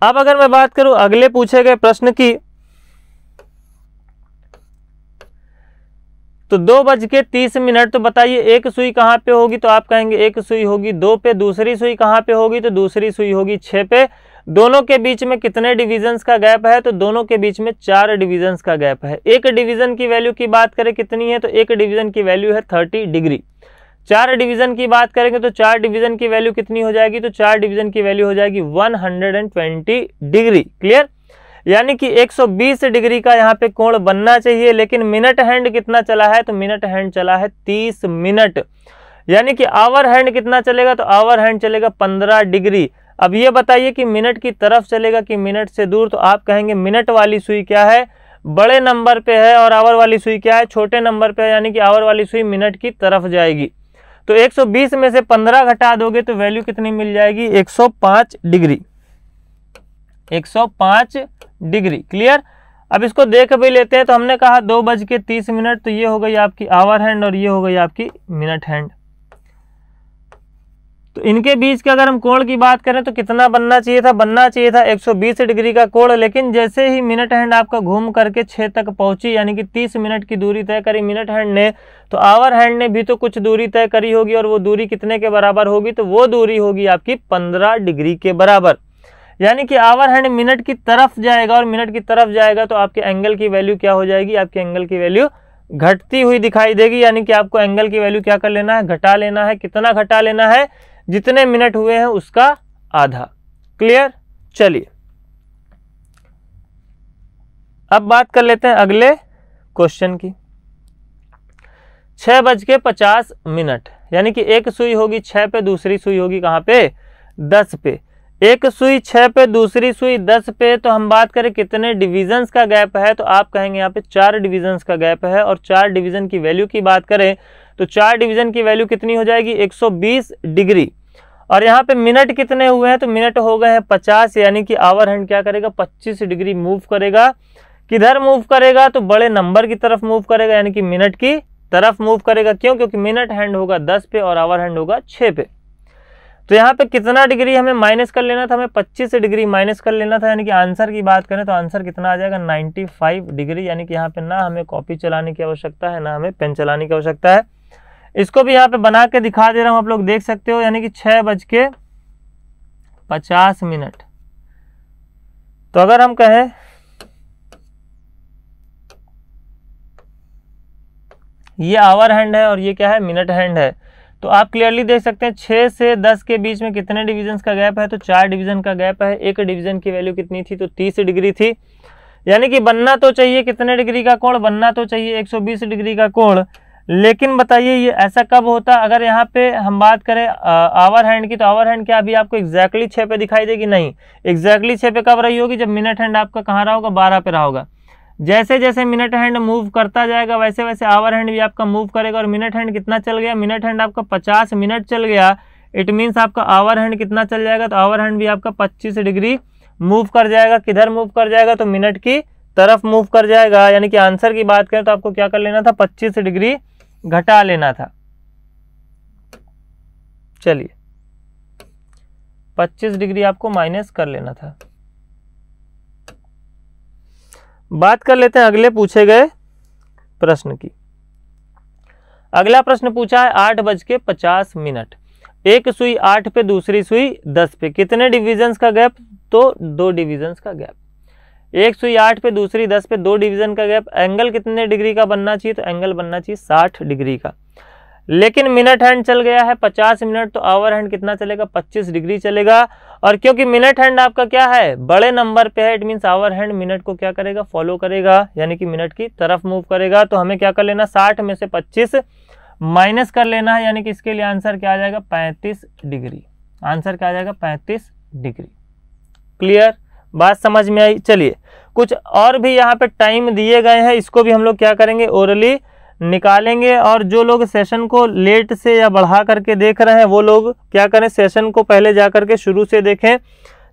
अब अगर मैं बात करूं अगले पूछे गए प्रश्न की तो दो बज के तीस मिनट तो बताइए एक सुई कहां पे होगी तो आप कहेंगे एक सुई होगी दो पे दूसरी सुई कहां पे होगी तो दूसरी सुई होगी छः पे दोनों के बीच में कितने डिविजन्स का गैप है तो दोनों के बीच में चार डिविजन्स का गैप है एक डिवीजन की वैल्यू की बात करें कितनी है तो एक डिवीजन की वैल्यू है थर्टी डिग्री चार डिवीजन की बात करेंगे तो चार डिवीजन की वैल्यू कितनी हो जाएगी तो चार डिवीजन की वैल्यू हो जाएगी 120 डिग्री क्लियर यानी कि 120 डिग्री का यहाँ पे कोण बनना चाहिए लेकिन मिनट हैंड कितना चला है तो मिनट हैंड चला है 30 मिनट यानी कि आवर हैंड कितना चलेगा तो आवर हैंड चलेगा 15 डिग्री अब ये बताइए कि मिनट की तरफ चलेगा कि मिनट से दूर तो आप कहेंगे मिनट वाली सुई क्या है बड़े नंबर पे है और आवर वाली सुई क्या है छोटे नंबर पे है यानी कि आवर वाली सुई मिनट की तरफ जाएगी तो 120 में से 15 घटा दोगे तो वैल्यू कितनी मिल जाएगी 105 डिग्री 105 डिग्री क्लियर अब इसको देख भी लेते हैं तो हमने कहा दो बज के तीस मिनट तो ये हो गई आपकी आवर हैंड और ये हो गई आपकी मिनट हैंड तो इनके बीच के अगर हम कोण की बात करें तो कितना बनना चाहिए था बनना चाहिए था 120 डिग्री का कोण लेकिन जैसे ही मिनट हैंड आपका घूम करके छः तक पहुंची यानी कि 30 मिनट की दूरी तय करी मिनट हैंड ने तो आवर हैंड ने भी तो कुछ दूरी तय करी होगी और वो दूरी कितने के बराबर होगी तो वो दूरी होगी आपकी पंद्रह डिग्री के बराबर यानी कि आवर हैंड मिनट की तरफ जाएगा और मिनट की तरफ जाएगा तो आपके एंगल की वैल्यू क्या हो जाएगी आपके एंगल की वैल्यू घटती हुई दिखाई देगी यानी कि आपको एंगल की वैल्यू क्या कर लेना है घटा लेना है कितना घटा लेना है जितने मिनट हुए हैं उसका आधा क्लियर चलिए अब बात कर लेते हैं अगले क्वेश्चन की छह बज के पचास मिनट यानी कि एक सुई होगी छह पे दूसरी सुई होगी कहां पे दस पे एक सुई छह पे दूसरी सुई दस पे तो हम बात करें कितने डिविजन्स का गैप है तो आप कहेंगे यहाँ पे चार डिविजन्स का गैप है और चार डिवीजन की वैल्यू की बात करें तो चार डिवीजन की वैल्यू कितनी हो जाएगी 120 डिग्री और यहाँ पे मिनट कितने हुए हैं तो मिनट हो गए हैं पचास यानी कि आवर हैंड क्या करेगा पच्चीस डिग्री मूव करेगा किधर मूव करेगा तो बड़े नंबर की तरफ मूव करेगा यानी कि मिनट की तरफ मूव करेगा क्यों क्योंकि मिनट हैंड होगा दस पे और आवर हैंड होगा छः पे तो यहाँ पे कितना डिग्री हमें माइनस कर लेना था हमें 25 डिग्री माइनस कर लेना था यानी कि आंसर की बात करें तो आंसर कितना आ जाएगा 95 डिग्री यानी कि यहाँ पे ना हमें कॉपी चलाने की आवश्यकता है ना हमें पेन चलाने की आवश्यकता है इसको भी यहाँ पे बना के दिखा दे रहा हूँ आप लोग देख सकते हो यानी कि छः बज के पचास मिनट तो अगर हम कहें ये आवर हैंड है और ये क्या है मिनट हैंड है तो आप क्लियरली देख सकते हैं छः से दस के बीच में कितने डिविजन का गैप है तो चार डिवीजन का गैप है एक डिवीजन की वैल्यू कितनी थी तो तीस डिग्री थी यानी कि बनना तो चाहिए कितने डिग्री का कोण बनना तो चाहिए 120 डिग्री का कोण लेकिन बताइए ये ऐसा कब होता अगर यहाँ पे हम बात करें आवर हैंड की तो आवर हैंड क्या अभी आपको एग्जैक्टली exactly छः पे दिखाई देगी नहीं एग्जैक्टली exactly छः पे कब रही होगी जब मिनट हैंड आपका कहाँ रहा होगा बारह पे रहा होगा जैसे जैसे मिनट हैंड मूव करता जाएगा वैसे वैसे आवर हैंड भी आपका मूव करेगा और मिनट हैंड कितना चल गया मिनट हैंड आपका पचास मिनट चल गया इट मीन्स आपका आवर हैंड कितना चल जाएगा तो आवर हैंड भी आपका पच्चीस डिग्री मूव कर जाएगा किधर मूव कर जाएगा तो मिनट की तरफ मूव कर जाएगा यानी कि आंसर की बात करें तो आपको क्या कर लेना था पच्चीस डिग्री घटा लेना था चलिए 25 डिग्री आपको माइनस कर लेना था बात कर लेते हैं अगले पूछे गए प्रश्न की अगला प्रश्न पूछा है आठ बज के पचास मिनट एक सुई आठ पे दूसरी सुई दस पे कितने डिविजन्स का गैप तो दो डिविजन्स का गैप एक सुई आठ पे दूसरी दस पे दो डिवीजन का गैप एंगल कितने डिग्री का बनना चाहिए तो एंगल बनना चाहिए साठ डिग्री का लेकिन मिनट हैंड चल गया है पचास मिनट तो आवर हैंड कितना चलेगा पच्चीस डिग्री चलेगा और क्योंकि मिनट हैंड आपका क्या है बड़े नंबर पे है it means hour hand minute को क्या करेगा फॉलो करेगा यानी कि मिनट की तरफ मूव करेगा तो हमें क्या कर लेना साठ में से पच्चीस माइनस कर लेना है यानी कि इसके लिए आंसर क्या आ जाएगा पैंतीस डिग्री आंसर क्या आ जाएगा पैंतीस डिग्री क्लियर बात समझ में आई चलिए कुछ और भी यहाँ पे टाइम दिए गए हैं इसको भी हम लोग क्या करेंगे ओरली निकालेंगे और जो लोग सेशन को लेट से या बढ़ा करके देख रहे हैं वो लोग क्या करें सेशन को पहले जा करके शुरू से देखें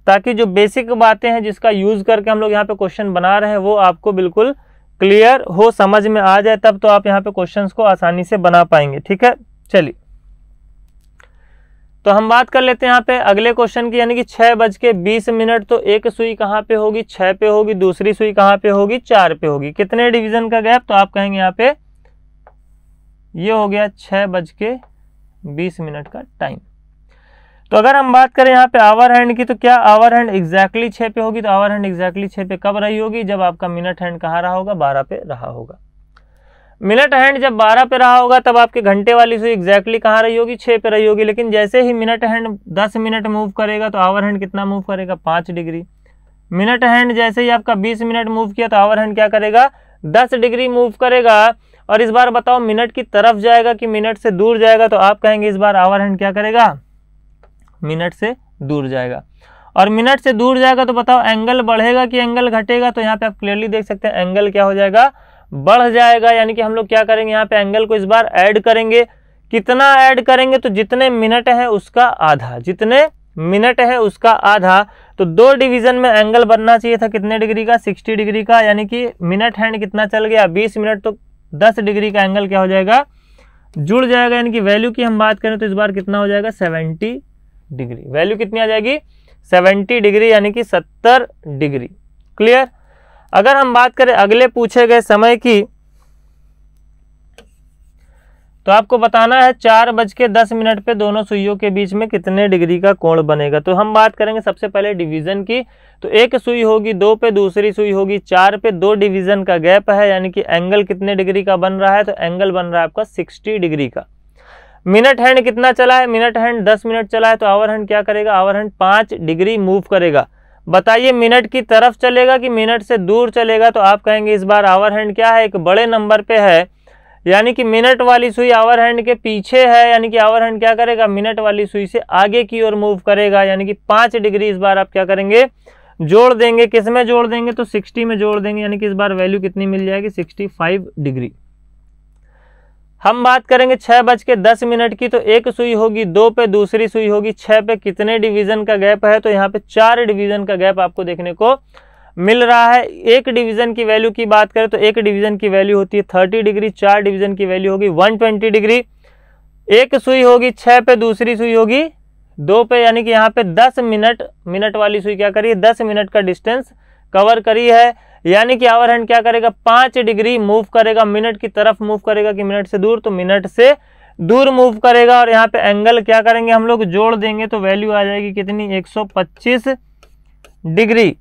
ताकि जो बेसिक बातें हैं जिसका यूज़ करके हम लोग यहाँ पे क्वेश्चन बना रहे हैं वो आपको बिल्कुल क्लियर हो समझ में आ जाए तब तो आप यहाँ पे क्वेश्चंस को आसानी से बना पाएंगे ठीक है चलिए तो हम बात कर लेते हैं यहाँ पे अगले क्वेश्चन की यानी कि छह बज के बीस मिनट तो एक सुई कहाँ पे होगी छह पे होगी दूसरी सुई कहाँ पे होगी चार पे होगी कितने डिवीजन का गैप तो आप कहेंगे यहाँ पे ये हो गया छह बज के बीस मिनट का टाइम तो अगर हम बात करें यहाँ पे आवर हैंड की तो क्या आवर हैंड एग्जैक्टली छः पे होगी तो आवर हैंड एग्जैक्टली छः पे कब रही होगी जब आपका मिनट हैंड कहाँ रहा होगा बारह पे रहा होगा मिनट हैंड जब बारह पे रहा होगा तब आपके घंटे वाली सुई एग्जैक्टली कहाँ रही होगी छः पे रही होगी लेकिन जैसे ही मिनट हैंड दस मिनट मूव करेगा तो आवर हैंड कितना मूव करेगा पाँच डिग्री मिनट हैंड जैसे ही आपका बीस मिनट मूव किया तो आवर हैंड क्या करेगा दस डिग्री मूव करेगा और इस बार बताओ मिनट की तरफ जाएगा कि मिनट से दूर जाएगा तो आप कहेंगे इस बार आवर हैंड क्या करेगा मिनट से दूर जाएगा और मिनट से दूर जाएगा तो बताओ एंगल बढ़ेगा कि एंगल घटेगा तो यहाँ पे आप क्लियरली देख सकते हैं एंगल क्या हो जाएगा बढ़ जाएगा यानी कि हम लोग क्या करेंगे यहाँ पे एंगल को इस बार ऐड करेंगे कितना ऐड करेंगे तो जितने मिनट हैं उसका आधा जितने मिनट है उसका आधा तो दो डिवीजन में एंगल बनना चाहिए था कितने डिग्री का 60 डिग्री का यानी कि मिनट हैंड कितना चल गया 20 मिनट तो 10 डिग्री का एंगल क्या हो जाएगा जुड़ जाएगा यानी कि वैल्यू की हम बात करें तो इस बार कितना हो जाएगा सेवेंटी डिग्री वैल्यू कितनी आ जाएगी सेवेंटी डिग्री यानी कि सत्तर डिग्री क्लियर अगर हम बात करें अगले पूछे गए समय की तो आपको बताना है चार बज के दस मिनट पे दोनों सुइयों के बीच में कितने डिग्री का कोण बनेगा तो हम बात करेंगे सबसे पहले डिवीजन की तो एक सुई होगी दो पे दूसरी सुई होगी चार पे दो डिवीजन का गैप है यानी कि एंगल कितने डिग्री का बन रहा है तो एंगल बन रहा है आपका सिक्सटी डिग्री का मिनट हैंड कितना चला है मिनट हैंड दस मिनट चला है तो आवर हैंड क्या करेगा आवर हैंड पाँच डिग्री मूव करेगा बताइए मिनट की तरफ चलेगा कि मिनट से दूर चलेगा तो आप कहेंगे इस बार आवर हैंड क्या है एक बड़े नंबर पे है यानी कि मिनट वाली सुई आवर हैंड के पीछे है यानी कि आवर हैंड क्या करेगा मिनट वाली सुई से आगे की ओर मूव करेगा यानी कि पाँच डिग्री इस बार आप क्या करेंगे जोड़ देंगे किस में जोड़ देंगे तो सिक्सटी में जोड़ देंगे यानी कि इस बार वैल्यू कितनी मिल जाएगी सिक्सटी फाइव डिग्री हम बात करेंगे छः बज के दस मिनट की तो एक सुई होगी दो पे दूसरी सुई होगी छः पे कितने डिवीज़न का गैप है तो यहाँ पे चार डिवीज़न का गैप आपको देखने को मिल रहा है एक डिवीज़न की वैल्यू की बात करें तो एक डिवीज़न की वैल्यू होती है थर्टी डिग्री चार डिवीज़न की वैल्यू होगी वन ट्वेंटी डिग्री एक सुई होगी छः पे दूसरी सुई होगी दो पे यानी कि यहाँ पे दस मिनट मिनट वाली सुई क्या करिए दस मिनट का डिस्टेंस कवर करी है यानी कि आवर हैंड क्या करेगा पाँच डिग्री मूव करेगा मिनट की तरफ मूव करेगा कि मिनट से दूर तो मिनट से दूर मूव करेगा और यहाँ पे एंगल क्या करेंगे हम लोग जोड़ देंगे तो वैल्यू आ जाएगी कितनी 125 डिग्री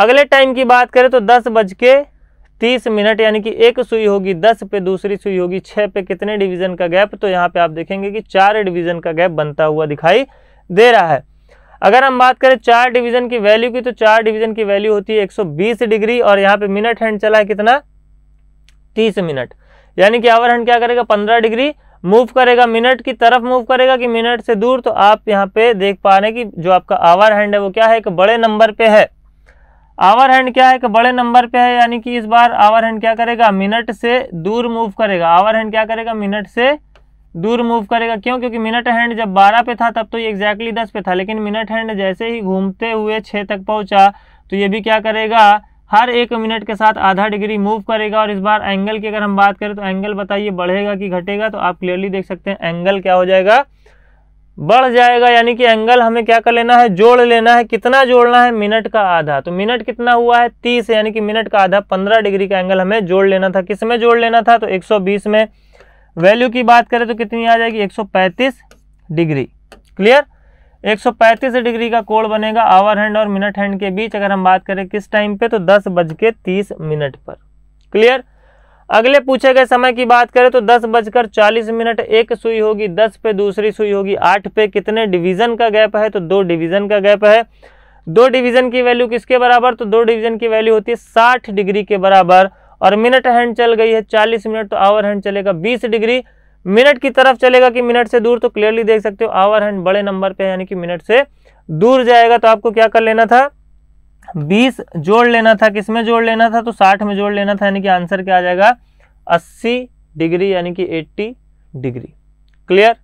अगले टाइम की बात करें तो दस बज के तीस मिनट यानी कि एक सुई होगी दस पे दूसरी सुई होगी छः पे कितने डिवीजन का गैप तो यहाँ पे आप देखेंगे कि चार डिवीजन का गैप बनता हुआ दिखाई दे रहा है अगर हम बात करें चार डिवीजन की वैल्यू की तो चार डिवीजन की वैल्यू होती है 120 डिग्री और यहाँ पे मिनट हैंड चला है कितना 30 मिनट यानी कि आवर हैंड क्या करेगा 15 डिग्री मूव करेगा मिनट की तरफ मूव करेगा कि मिनट से दूर तो आप यहाँ पे देख पा रहे हैं कि जो आपका आवर हैंड है वो क्या है एक बड़े नंबर पे है आवर हैंड क्या है एक बड़े नंबर पे है यानी कि इस बार आवर हैंड क्या करेगा मिनट से दूर मूव करेगा आवर हैंड क्या करेगा मिनट से दूर मूव करेगा क्यों क्योंकि मिनट हैंड जब 12 पे था तब तो ये एग्जैक्टली 10 पे था लेकिन मिनट हैंड जैसे ही घूमते हुए 6 तक पहुंचा तो ये भी क्या करेगा हर एक मिनट के साथ आधा डिग्री मूव करेगा और इस बार एंगल की अगर हम बात करें तो एंगल बताइए बढ़ेगा कि घटेगा तो आप क्लियरली देख सकते हैं एंगल क्या हो जाएगा बढ़ जाएगा यानी कि एंगल हमें क्या कर लेना है जोड़ लेना है कितना जोड़ना है मिनट का आधा तो मिनट कितना हुआ है तीस यानी कि मिनट का आधा पंद्रह डिग्री का एंगल हमें जोड़ लेना था किस में जोड़ लेना था तो एक में वैल्यू की बात करें तो कितनी आ जाएगी 135 डिग्री क्लियर 135 डिग्री का कोण बनेगा आवर हैंड और मिनट हैंड के बीच अगर हम बात करें किस टाइम पे तो दस बज के तीस मिनट पर क्लियर अगले पूछे गए समय की बात करें तो दस बजकर चालीस मिनट एक सुई होगी दस पे दूसरी सुई होगी आठ पे कितने डिवीजन का गैप है तो दो डिवीजन का गैप है दो डिवीजन की वैल्यू किसके बराबर तो दो डिवीजन की वैल्यू होती है साठ डिग्री के बराबर और मिनट हैंड चल गई है चालीस मिनट तो आवर हैंड चलेगा बीस डिग्री मिनट की तरफ चलेगा कि मिनट से दूर तो क्लियरली देख सकते हो आवर हैंड बड़े नंबर पे यानी कि मिनट से दूर जाएगा तो आपको क्या कर लेना था बीस जोड़ लेना था किसमें जोड़ लेना था तो साठ में जोड़ लेना था यानी कि आंसर क्या आ जाएगा अस्सी डिग्री यानी कि एट्टी डिग्री क्लियर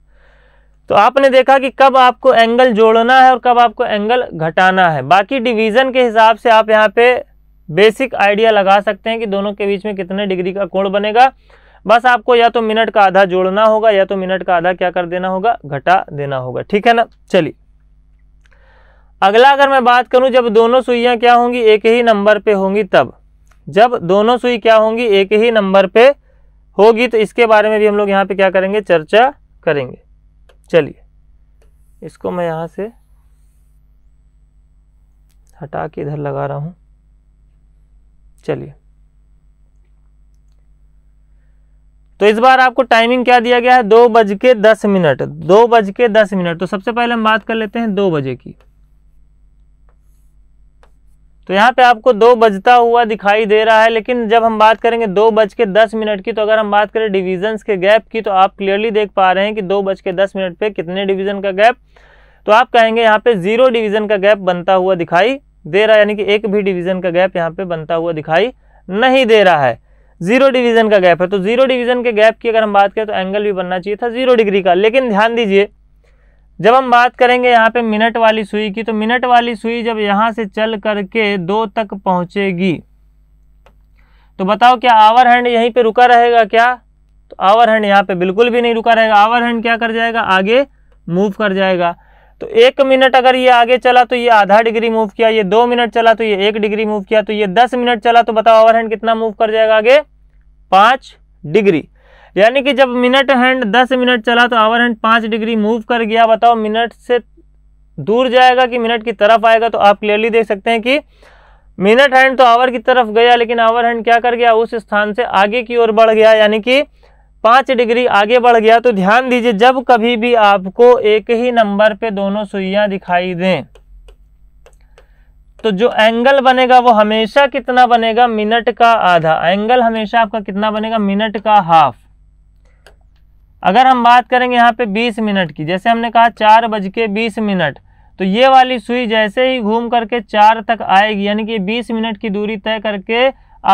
तो आपने देखा कि कब आपको एंगल जोड़ना है और कब आपको एंगल घटाना है बाकी डिवीजन के हिसाब से आप यहाँ पे बेसिक आइडिया लगा सकते हैं कि दोनों के बीच में कितने डिग्री का कोण बनेगा बस आपको या तो मिनट का आधा जोड़ना होगा या तो मिनट का आधा क्या कर देना होगा घटा देना होगा ठीक है ना चलिए अगला अगर मैं बात करूं जब दोनों सुइयां क्या होंगी एक ही नंबर पे होंगी तब जब दोनों सुई क्या होंगी एक ही नंबर पे होगी तो इसके बारे में भी हम लोग यहाँ पे क्या करेंगे चर्चा करेंगे चलिए इसको मैं यहाँ से हटा के इधर लगा रहा हूँ चलिए तो इस बार आपको टाइमिंग क्या दिया गया है दो बज के दस मिनट दो बज के दस मिनट तो सबसे पहले हम बात कर लेते हैं दो बजे की तो यहाँ पे आपको दो बजता हुआ दिखाई दे रहा है लेकिन जब हम बात करेंगे दो बज के दस मिनट की तो अगर हम बात करें डिवीजन्स के गैप की तो आप क्लियरली देख पा रहे हैं कि दो बज के दस मिनट पे कितने डिवीजन का गैप तो आप कहेंगे यहाँ पे जीरो डिवीजन का गैप बनता हुआ दिखाई दे रहा है यानी कि एक भी डिवीज़न का गैप यहाँ पे बनता हुआ दिखाई नहीं दे रहा है जीरो डिवीज़न का गैप है तो जीरो डिवीज़न के गैप की अगर हम बात करें तो एंगल भी बनना चाहिए था जीरो डिग्री का लेकिन ध्यान दीजिए जब हम बात करेंगे यहाँ पे मिनट वाली सुई की तो मिनट वाली सुई जब यहाँ से चल करके दो तक पहुँचेगी तो बताओ क्या आवर हैंड यहीं पे रुका रहेगा क्या तो आवर हैंड यहाँ पे बिल्कुल भी नहीं रुका रहेगा आवर हैंड क्या कर जाएगा आगे मूव कर जाएगा तो एक मिनट अगर ये आगे चला तो ये आधा डिग्री मूव किया ये दो मिनट चला तो ये एक डिग्री मूव किया तो ये दस मिनट चला तो बताओ ओवर हैंड कितना मूव कर जाएगा आगे पाँच डिग्री यानी कि जब मिनट हैंड दस मिनट चला तो आवर हैंड पाँच डिग्री मूव कर गया बताओ मिनट से दूर जाएगा कि मिनट की तरफ आएगा तो आप क्लियरली देख सकते हैं कि मिनट हैंड तो आवर की तरफ गया लेकिन आवर हैंड क्या कर गया उस स्थान से आगे की ओर बढ़ गया यानी कि पाँच डिग्री आगे बढ़ गया तो ध्यान दीजिए जब कभी भी आपको एक ही नंबर पे दोनों सुइयां दिखाई दें तो जो एंगल बनेगा वो हमेशा कितना बनेगा मिनट का आधा एंगल हमेशा आपका कितना बनेगा मिनट का हाफ अगर हम बात करेंगे यहाँ पे 20 मिनट की जैसे हमने कहा चार बज के बीस मिनट तो ये वाली सुई जैसे ही घूम करके चार तक आएगी यानी कि 20 मिनट की दूरी तय करके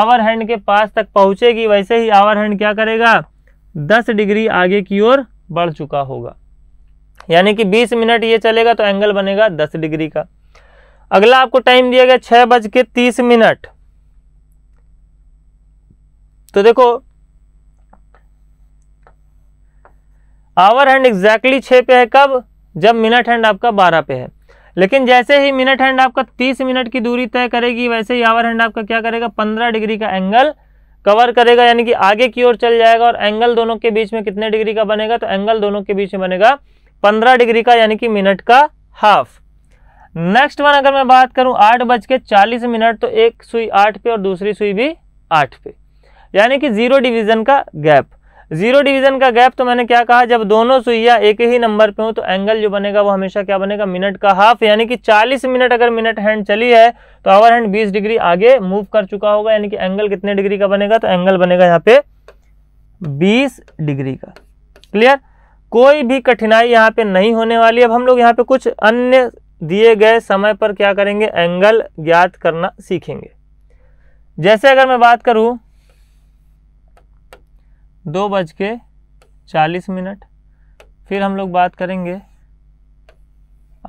आवर हैंड के पास तक पहुंचेगी वैसे ही आवर हैंड क्या करेगा 10 डिग्री आगे की ओर बढ़ चुका होगा यानी कि 20 मिनट ये चलेगा तो एंगल बनेगा 10 डिग्री का अगला आपको टाइम दिया गया छह बज के तीस मिनट तो देखो आवर हैंड एग्जैक्टली छः पे है कब जब मिनट हैंड आपका बारह पे है लेकिन जैसे ही मिनट हैंड आपका तीस मिनट की दूरी तय करेगी वैसे ही आवर हैंड आपका क्या करेगा पंद्रह डिग्री का एंगल कवर करेगा यानी कि आगे की ओर चल जाएगा और एंगल दोनों के बीच में कितने डिग्री का बनेगा तो एंगल दोनों के बीच में बनेगा पंद्रह डिग्री का यानी कि मिनट का हाफ नेक्स्ट वन अगर मैं बात करूं आठ बज के चालीस मिनट तो एक सुई आठ पे और दूसरी सुई भी आठ पे यानी कि जीरो डिवीजन का गैप जीरो डिवीजन का गैप तो मैंने क्या कहा जब दोनों सुइया एक ही नंबर पे हो तो एंगल जो बनेगा वो हमेशा क्या बनेगा मिनट का हाफ यानी कि 40 मिनट अगर मिनट हैंड चली है तो आवर हैंड 20 डिग्री आगे मूव कर चुका होगा यानी कि एंगल कितने डिग्री का बनेगा तो एंगल बनेगा यहाँ पे 20 डिग्री का क्लियर कोई भी कठिनाई यहाँ पे नहीं होने वाली अब हम लोग यहाँ पे कुछ अन्य दिए गए समय पर क्या करेंगे एंगल ज्ञात करना सीखेंगे जैसे अगर मैं बात करूँ दो बज के चालीस मिनट फिर हम लोग बात करेंगे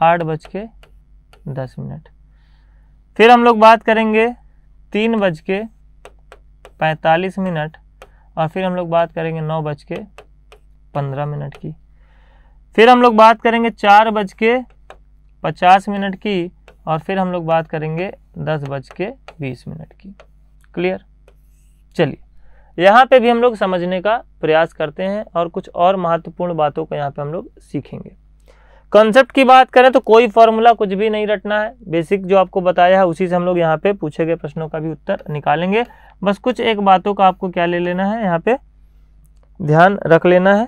आठ बज के दस मिनट फिर हम लोग बात करेंगे तीन बज के पैंतालीस मिनट और फिर हम लोग बात करेंगे नौ बज के पंद्रह मिनट की फिर हम लोग बात करेंगे चार बज के पचास मिनट की और फिर हम लोग बात करेंगे दस बज के बीस मिनट की क्लियर चलिए यहाँ पे भी हम लोग समझने का प्रयास करते हैं और कुछ और महत्वपूर्ण बातों को यहाँ पे हम लोग सीखेंगे कॉन्सेप्ट की बात करें तो कोई फॉर्मूला कुछ भी नहीं रटना है बेसिक जो आपको बताया है उसी से हम लोग यहाँ पे पूछे गए प्रश्नों का भी उत्तर निकालेंगे बस कुछ एक बातों का आपको क्या ले लेना है यहाँ पे ध्यान रख लेना है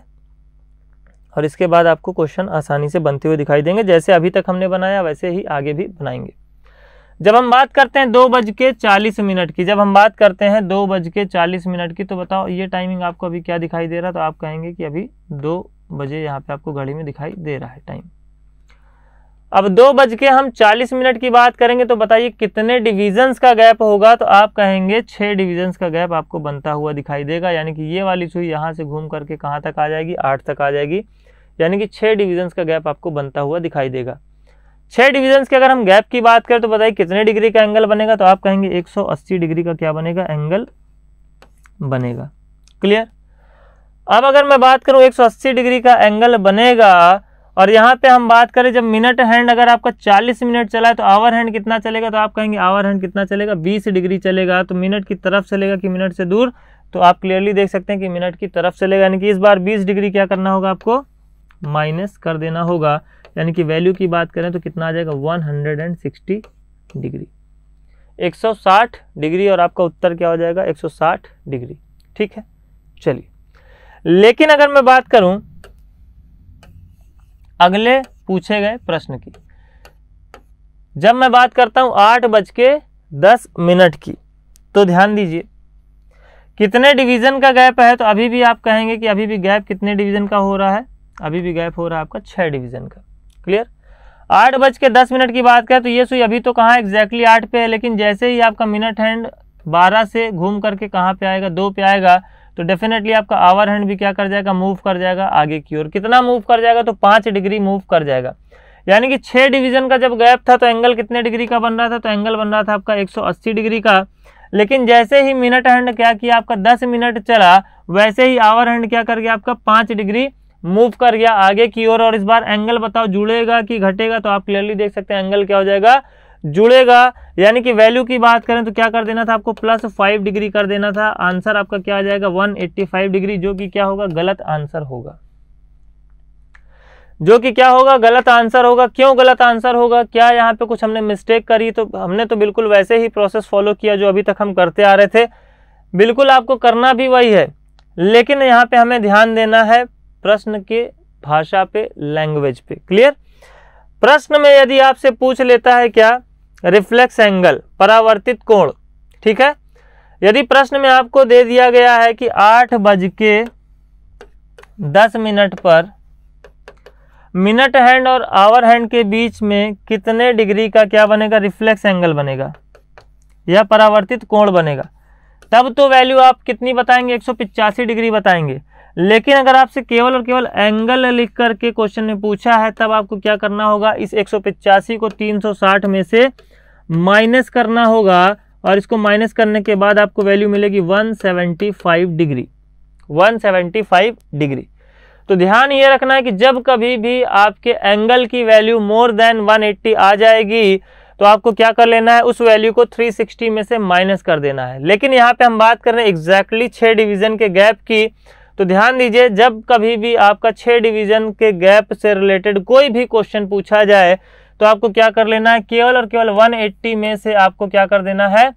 और इसके बाद आपको क्वेश्चन आसानी से बनते हुए दिखाई देंगे जैसे अभी तक हमने बनाया वैसे ही आगे भी बनाएंगे जब हम बात करते हैं दो बज के चालीस मिनट की जब हम बात करते हैं दो बज के चालीस मिनट की तो बताओ ये टाइमिंग आपको अभी क्या दिखाई दे रहा है तो आप कहेंगे कि अभी दो बजे यहाँ पे आपको घड़ी में दिखाई दे रहा है टाइम अब दो बज के हम चालीस मिनट की बात करेंगे तो बताइए कितने डिविजन्स का गैप होगा तो आप कहेंगे छः डिविजन्स का गैप आपको बनता हुआ दिखाई देगा यानी कि ये वाली सुई यहाँ से घूम करके कहाँ तक आ जाएगी आठ तक आ जाएगी यानी कि छः डिविजन्स का गैप आपको बनता हुआ दिखाई देगा छह डिविजन्स के अगर हम गैप की बात करें तो बताइए कितने डिग्री का एंगल बनेगा तो आप कहेंगे 180 डिग्री का क्या बनेगा एंगल बनेगा क्लियर अब अगर मैं बात करूं 180 डिग्री का एंगल बनेगा और यहाँ पे हम बात करें जब मिनट हैंड अगर आपका 40 मिनट चला है तो आवर हैंड कितना चलेगा तो आप कहेंगे आवर हैंड कितना चलेगा बीस डिग्री चलेगा तो मिनट की तरफ चलेगा कि मिनट से दूर तो आप क्लियरली देख सकते हैं कि मिनट की तरफ चलेगा यानी कि इस बार बीस डिग्री क्या करना होगा आपको माइनस कर देना होगा यानी कि वैल्यू की बात करें तो कितना आ जाएगा 160 डिग्री 160 डिग्री और आपका उत्तर क्या हो जाएगा 160 डिग्री ठीक है चलिए लेकिन अगर मैं बात करूं अगले पूछे गए प्रश्न की जब मैं बात करता हूं आठ बज के दस मिनट की तो ध्यान दीजिए कितने डिवीजन का गैप है तो अभी भी आप कहेंगे कि अभी भी गैप कितने डिवीजन का हो रहा है अभी भी गैप हो रहा है आपका छः डिवीजन का क्लियर आठ बज के दस मिनट की बात करें तो ये सुई अभी तो कहाँ एग्जैक्टली आठ पे है लेकिन जैसे ही आपका मिनट हैंड बारह से घूम करके कहाँ पे आएगा दो पे आएगा तो डेफिनेटली आपका आवर हैंड भी क्या कर जाएगा मूव कर जाएगा आगे की ओर कितना मूव कर जाएगा तो पाँच डिग्री मूव कर जाएगा यानी कि छः डिवीजन का जब गैप था तो एंगल कितने डिग्री का बन रहा था तो एंगल बन रहा था आपका 180 डिग्री का लेकिन जैसे ही मिनट हैंड क्या किया आपका 10 मिनट चला वैसे ही आवर हैंड क्या कर गया आपका 5 डिग्री मूव कर गया आगे की ओर और, और इस बार एंगल बताओ जुड़ेगा कि घटेगा तो आप क्लियरली देख सकते हैं एंगल क्या हो जाएगा जुड़ेगा यानी कि वैल्यू की बात करें तो क्या कर देना था आपको प्लस फाइव डिग्री कर देना था आंसर आपका क्या आ जाएगा वन एट्टी फाइव डिग्री जो कि क्या होगा गलत आंसर होगा जो कि क्या होगा गलत आंसर होगा क्यों गलत आंसर होगा क्या यहाँ पे कुछ हमने मिस्टेक करी तो हमने तो बिल्कुल वैसे ही प्रोसेस फॉलो किया जो अभी तक हम करते आ रहे थे बिल्कुल आपको करना भी वही है लेकिन यहाँ पे हमें ध्यान देना है प्रश्न के भाषा पे लैंग्वेज पे क्लियर प्रश्न में यदि आपसे पूछ लेता है क्या रिफ्लेक्स एंगल परावर्तित कोण ठीक है यदि प्रश्न में आपको दे दिया गया है कि आठ बज के दस मिनट पर मिनट हैंड और आवर हैंड के बीच में कितने डिग्री का क्या बनेगा रिफ्लेक्स एंगल बनेगा यह परावर्तित कोण बनेगा तब तो वैल्यू आप कितनी बताएंगे पिचासी डिग्री बताएंगे लेकिन अगर आपसे केवल और केवल एंगल लिख करके क्वेश्चन में पूछा है तब आपको क्या करना होगा इस एक को 360 में से माइनस करना होगा और इसको माइनस करने के बाद आपको वैल्यू मिलेगी 175 डिग्री 175 डिग्री तो ध्यान ये रखना है कि जब कभी भी आपके एंगल की वैल्यू मोर देन 180 आ जाएगी तो आपको क्या कर लेना है उस वैल्यू को 360 में से माइनस कर देना है लेकिन यहाँ पे हम बात कर रहे हैं एग्जैक्टली छः डिवीज़न के गैप की तो ध्यान दीजिए जब कभी भी आपका छः डिवीजन के गैप से रिलेटेड कोई भी क्वेश्चन पूछा जाए तो आपको क्या कर लेना है केवल और केवल 180 में से आपको क्या कर देना है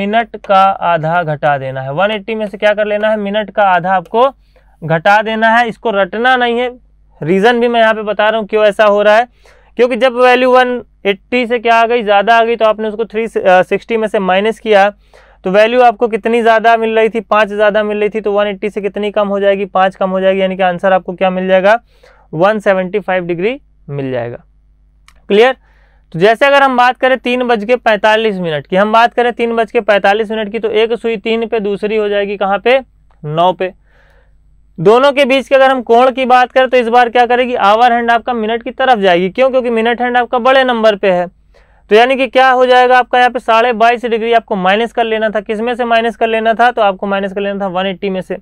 मिनट का आधा घटा देना है 180 में से क्या कर लेना है मिनट का आधा आपको घटा देना है इसको रटना नहीं है रीज़न भी मैं यहाँ पे बता रहा हूँ क्यों ऐसा हो रहा है क्योंकि जब वैल्यू 180 से क्या आ गई ज़्यादा आ गई तो आपने उसको थ्री में से माइनस किया तो वैल्यू आपको कितनी ज़्यादा मिल रही थी पाँच ज़्यादा मिल रही थी तो 180 से कितनी कम हो जाएगी पाँच कम हो जाएगी यानी कि आंसर आपको क्या मिल जाएगा 175 डिग्री मिल जाएगा क्लियर तो जैसे अगर हम बात करें तीन बज के पैंतालीस मिनट की हम बात करें तीन बज के पैंतालीस मिनट की तो एक सुई तीन पे दूसरी हो जाएगी कहाँ पे नौ पे दोनों के बीच के अगर हम कोण की बात करें तो इस बार क्या करेगी आवर हैंड आपका मिनट की तरफ जाएगी क्यों क्योंकि मिनट हैंड आपका बड़े नंबर पे है तो यानी कि क्या हो जाएगा आपका यहाँ पे साढ़े बाईस डिग्री आपको माइनस कर लेना था किसमें से माइनस कर लेना था तो आपको माइनस कर लेना था 180 में से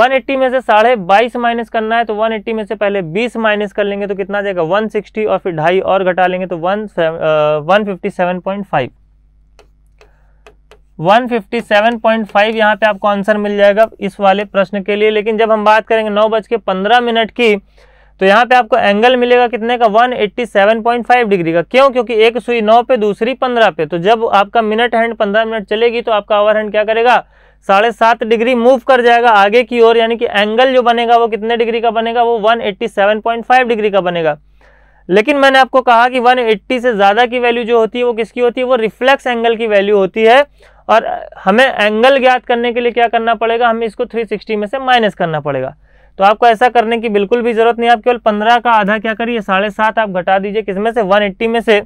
180 में से साढ़े बाईस माइनस करना है तो 180 में से पहले 20 माइनस कर लेंगे तो कितना आ जाएगा 160 और फिर ढाई और घटा लेंगे तो one one fifty seven point five one fifty seven point five यहाँ पे आपको आंसर मिल जाएगा इस वाले प्रश्न के लिए लेकिन जब हम बात करेंगे नौ बज के पंद्रह मिनट की तो यहाँ पे आपको एंगल मिलेगा कितने का 187.5 डिग्री का क्यों क्योंकि एक सुई नौ पे दूसरी पंद्रह पे तो जब आपका मिनट हैंड पंद्रह मिनट चलेगी तो आपका आवर हैंड क्या करेगा साढ़े सात डिग्री मूव कर जाएगा आगे की ओर यानी कि एंगल जो बनेगा वो कितने डिग्री का बनेगा वो 187.5 डिग्री का बनेगा लेकिन मैंने आपको कहा कि 180 से ज़्यादा की वैल्यू जो होती है वो किसकी होती है वो रिफ्लेक्स एंगल की वैल्यू होती है और हमें एंगल ज्ञात करने के लिए क्या करना पड़ेगा हमें इसको 360 में से माइनस करना पड़ेगा तो आपको ऐसा करने की बिल्कुल भी जरूरत नहीं आप केवल पंद्रह का आधा क्या करिए साढ़े सात आप घटा दीजिए किसमें से वन एट्टी में से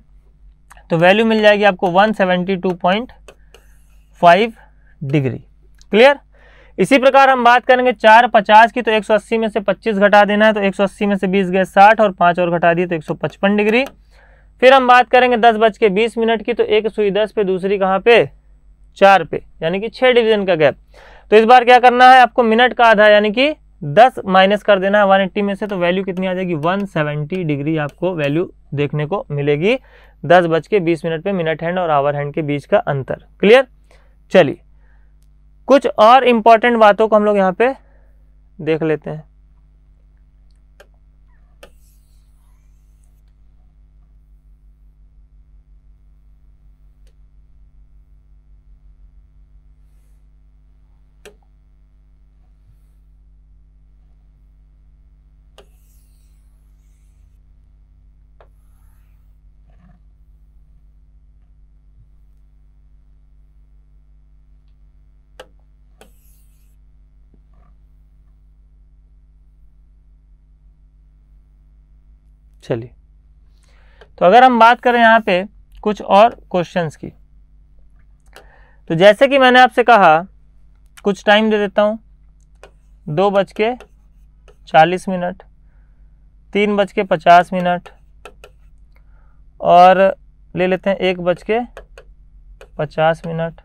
तो वैल्यू मिल जाएगी आपको one seventy two point five degree clear इसी प्रकार हम बात करेंगे चार पचास की तो एक सौ अस्सी में से पच्चीस घटा देना है तो एक सौ अस्सी में से बीस गए साठ और पाँच और घटा दिए तो एक सौ पचपन डिग्री फिर हम बात करेंगे दस बज के बीस मिनट की तो एक सुई दस पे दूसरी कहाँ पे चार पे यानी कि छः डिवीजन का गैप तो इस बार क्या करना है आपको मिनट का आधा यानी कि दस माइनस कर देना है वन एट्टी में से तो वैल्यू कितनी आ जाएगी वन सेवेंटी डिग्री आपको वैल्यू देखने को मिलेगी दस बज के बीस मिनट पे मिनट हैंड और आवर हैंड के बीच का अंतर क्लियर चलिए कुछ और इम्पॉर्टेंट बातों को हम लोग यहाँ पे देख लेते हैं चलिए तो अगर हम बात करें यहाँ पे कुछ और क्वेश्चंस की तो जैसे कि मैंने आपसे कहा कुछ टाइम दे देता हूँ दो बज के चालीस मिनट तीन बज के पचास मिनट और ले लेते हैं एक बज के पचास मिनट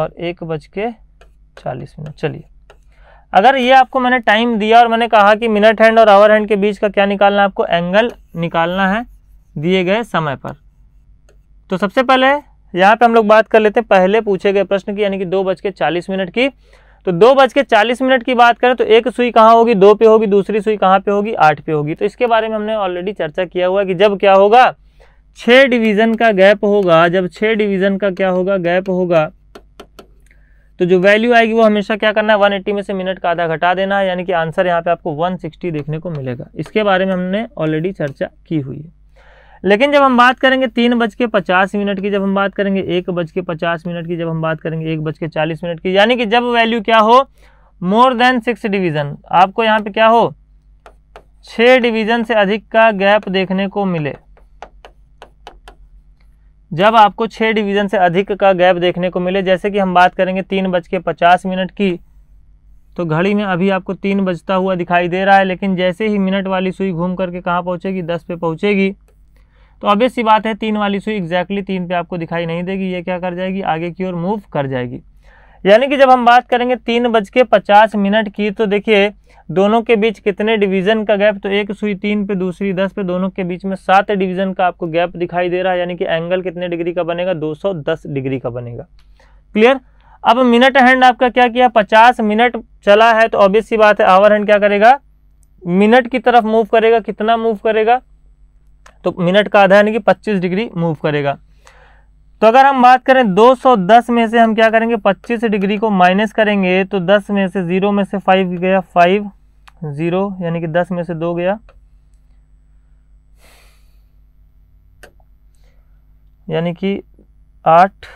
और एक बज के चालीस मिनट चलिए अगर ये आपको मैंने टाइम दिया और मैंने कहा कि मिनट हैंड और आवर हैंड के बीच का क्या निकालना है आपको एंगल निकालना है दिए गए समय पर तो सबसे पहले यहाँ पे हम लोग बात कर लेते हैं पहले पूछे गए प्रश्न की यानी कि दो बज के चालीस मिनट की तो दो बज के चालीस मिनट की बात करें तो एक सुई कहाँ होगी दो पे होगी दूसरी सुई कहाँ पे होगी आठ पे होगी तो इसके बारे में हमने ऑलरेडी चर्चा किया हुआ है कि जब क्या होगा छः डिवीज़न का गैप होगा जब छः डिवीज़न का क्या होगा गैप होगा तो जो वैल्यू आएगी वो हमेशा क्या करना है 180 में से मिनट का आधा घटा देना है यानी कि आंसर यहाँ पे आपको 160 देखने को मिलेगा इसके बारे में हमने ऑलरेडी चर्चा की हुई है लेकिन जब हम बात करेंगे तीन बज के पचास मिनट की जब हम बात करेंगे एक बज के पचास मिनट की जब हम बात करेंगे एक बज के चालीस मिनट की यानी कि जब वैल्यू क्या हो मोर देन सिक्स डिवीज़न आपको यहाँ पे क्या हो छः डिवीज़न से अधिक का गैप देखने को मिले जब आपको छः डिवीज़न से अधिक का गैप देखने को मिले जैसे कि हम बात करेंगे तीन बज के पचास मिनट की तो घड़ी में अभी आपको तीन बजता हुआ दिखाई दे रहा है लेकिन जैसे ही मिनट वाली सुई घूम करके कहाँ पहुँचेगी दस पे पहुँचेगी तो अब सी बात है तीन वाली सुई एग्जैक्टली तीन पे आपको दिखाई नहीं देगी ये क्या कर जाएगी आगे की ओर मूव कर जाएगी यानी कि जब हम बात करेंगे तीन बज के पचास मिनट की तो देखिए दोनों के बीच कितने डिवीजन का गैप तो एक सुई तीन पे दूसरी दस पे दोनों के बीच में सात डिवीजन का आपको गैप दिखाई दे रहा है यानी कि एंगल कितने डिग्री का बनेगा 210 डिग्री का बनेगा क्लियर अब मिनट हैंड आपका क्या किया पचास मिनट चला है तो ऑब्वियस सी बात है आवर हैंड क्या करेगा मिनट की तरफ मूव करेगा कितना मूव करेगा तो मिनट का आधा यानी कि पच्चीस डिग्री मूव करेगा तो अगर हम बात करें 210 में से हम क्या करेंगे 25 डिग्री को माइनस करेंगे तो 10 में से 0 में से 5 गया 5 0 यानी कि 10 में से 2 गया यानी कि 8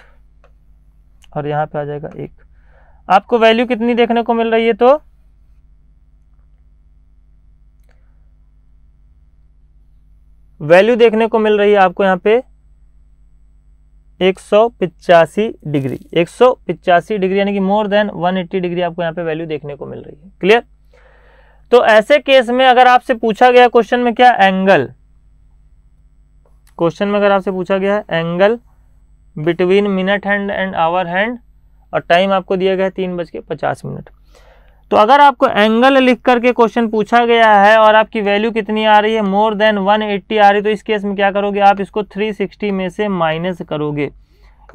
और यहां पे आ जाएगा एक आपको वैल्यू कितनी देखने को मिल रही है तो वैल्यू देखने को मिल रही है आपको यहां पे एक सौ पिचासी डिग्री एक सौ पिचासी डिग्री यानी कि मोर देन 180 डिग्री आपको यहाँ पे वैल्यू देखने को मिल रही है क्लियर तो ऐसे केस में अगर आपसे पूछा गया क्वेश्चन में क्या एंगल क्वेश्चन में अगर आपसे पूछा गया है angle between minute hand and hour hand और टाइम आपको दिया गया है तीन बज के पचास मिनट तो अगर आपको एंगल लिख करके क्वेश्चन पूछा गया है और आपकी वैल्यू कितनी आ रही है मोर देन 180 आ रही है तो इस केस में क्या करोगे आप इसको 360 में से माइनस करोगे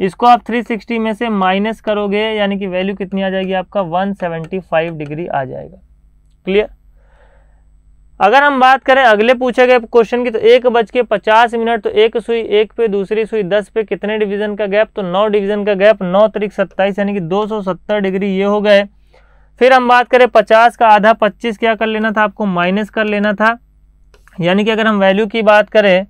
इसको आप 360 में से माइनस करोगे यानी कि वैल्यू कितनी आ जाएगी आपका 175 डिग्री आ जाएगा क्लियर अगर हम बात करें अगले पूछे गए क्वेश्चन की तो एक बज के पचास मिनट तो एक सुई एक पे दूसरी सुई दस पे कितने डिवीजन का गैप तो नौ डिवीजन का गैप नौ तरीक सत्ताईस यानी कि दो सौ सत्तर डिग्री ये हो गए फिर हम बात करें पचास का आधा पच्चीस क्या कर लेना था आपको माइनस कर लेना था यानी कि अगर हम वैल्यू की बात करें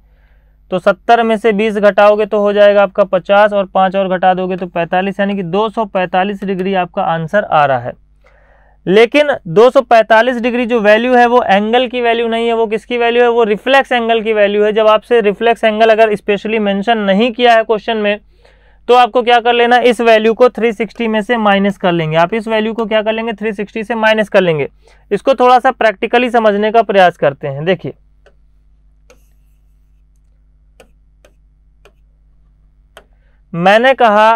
तो सत्तर में से बीस घटाओगे तो हो जाएगा आपका पचास और पाँच और घटा दोगे तो पैंतालीस यानी कि दो सौ पैंतालीस डिग्री आपका आंसर आ रहा है लेकिन 245 डिग्री जो वैल्यू है वो एंगल की वैल्यू नहीं है वो किसकी वैल्यू है वो रिफ्लेक्स एंगल की वैल्यू है जब आपसे रिफ्लेक्स एंगल अगर स्पेशली मेंशन नहीं किया है क्वेश्चन में तो आपको क्या कर लेना इस वैल्यू को 360 में से माइनस कर लेंगे आप इस वैल्यू को क्या कर लेंगे 360 से माइनस कर लेंगे इसको थोड़ा सा प्रैक्टिकली समझने का प्रयास करते हैं देखिए मैंने कहा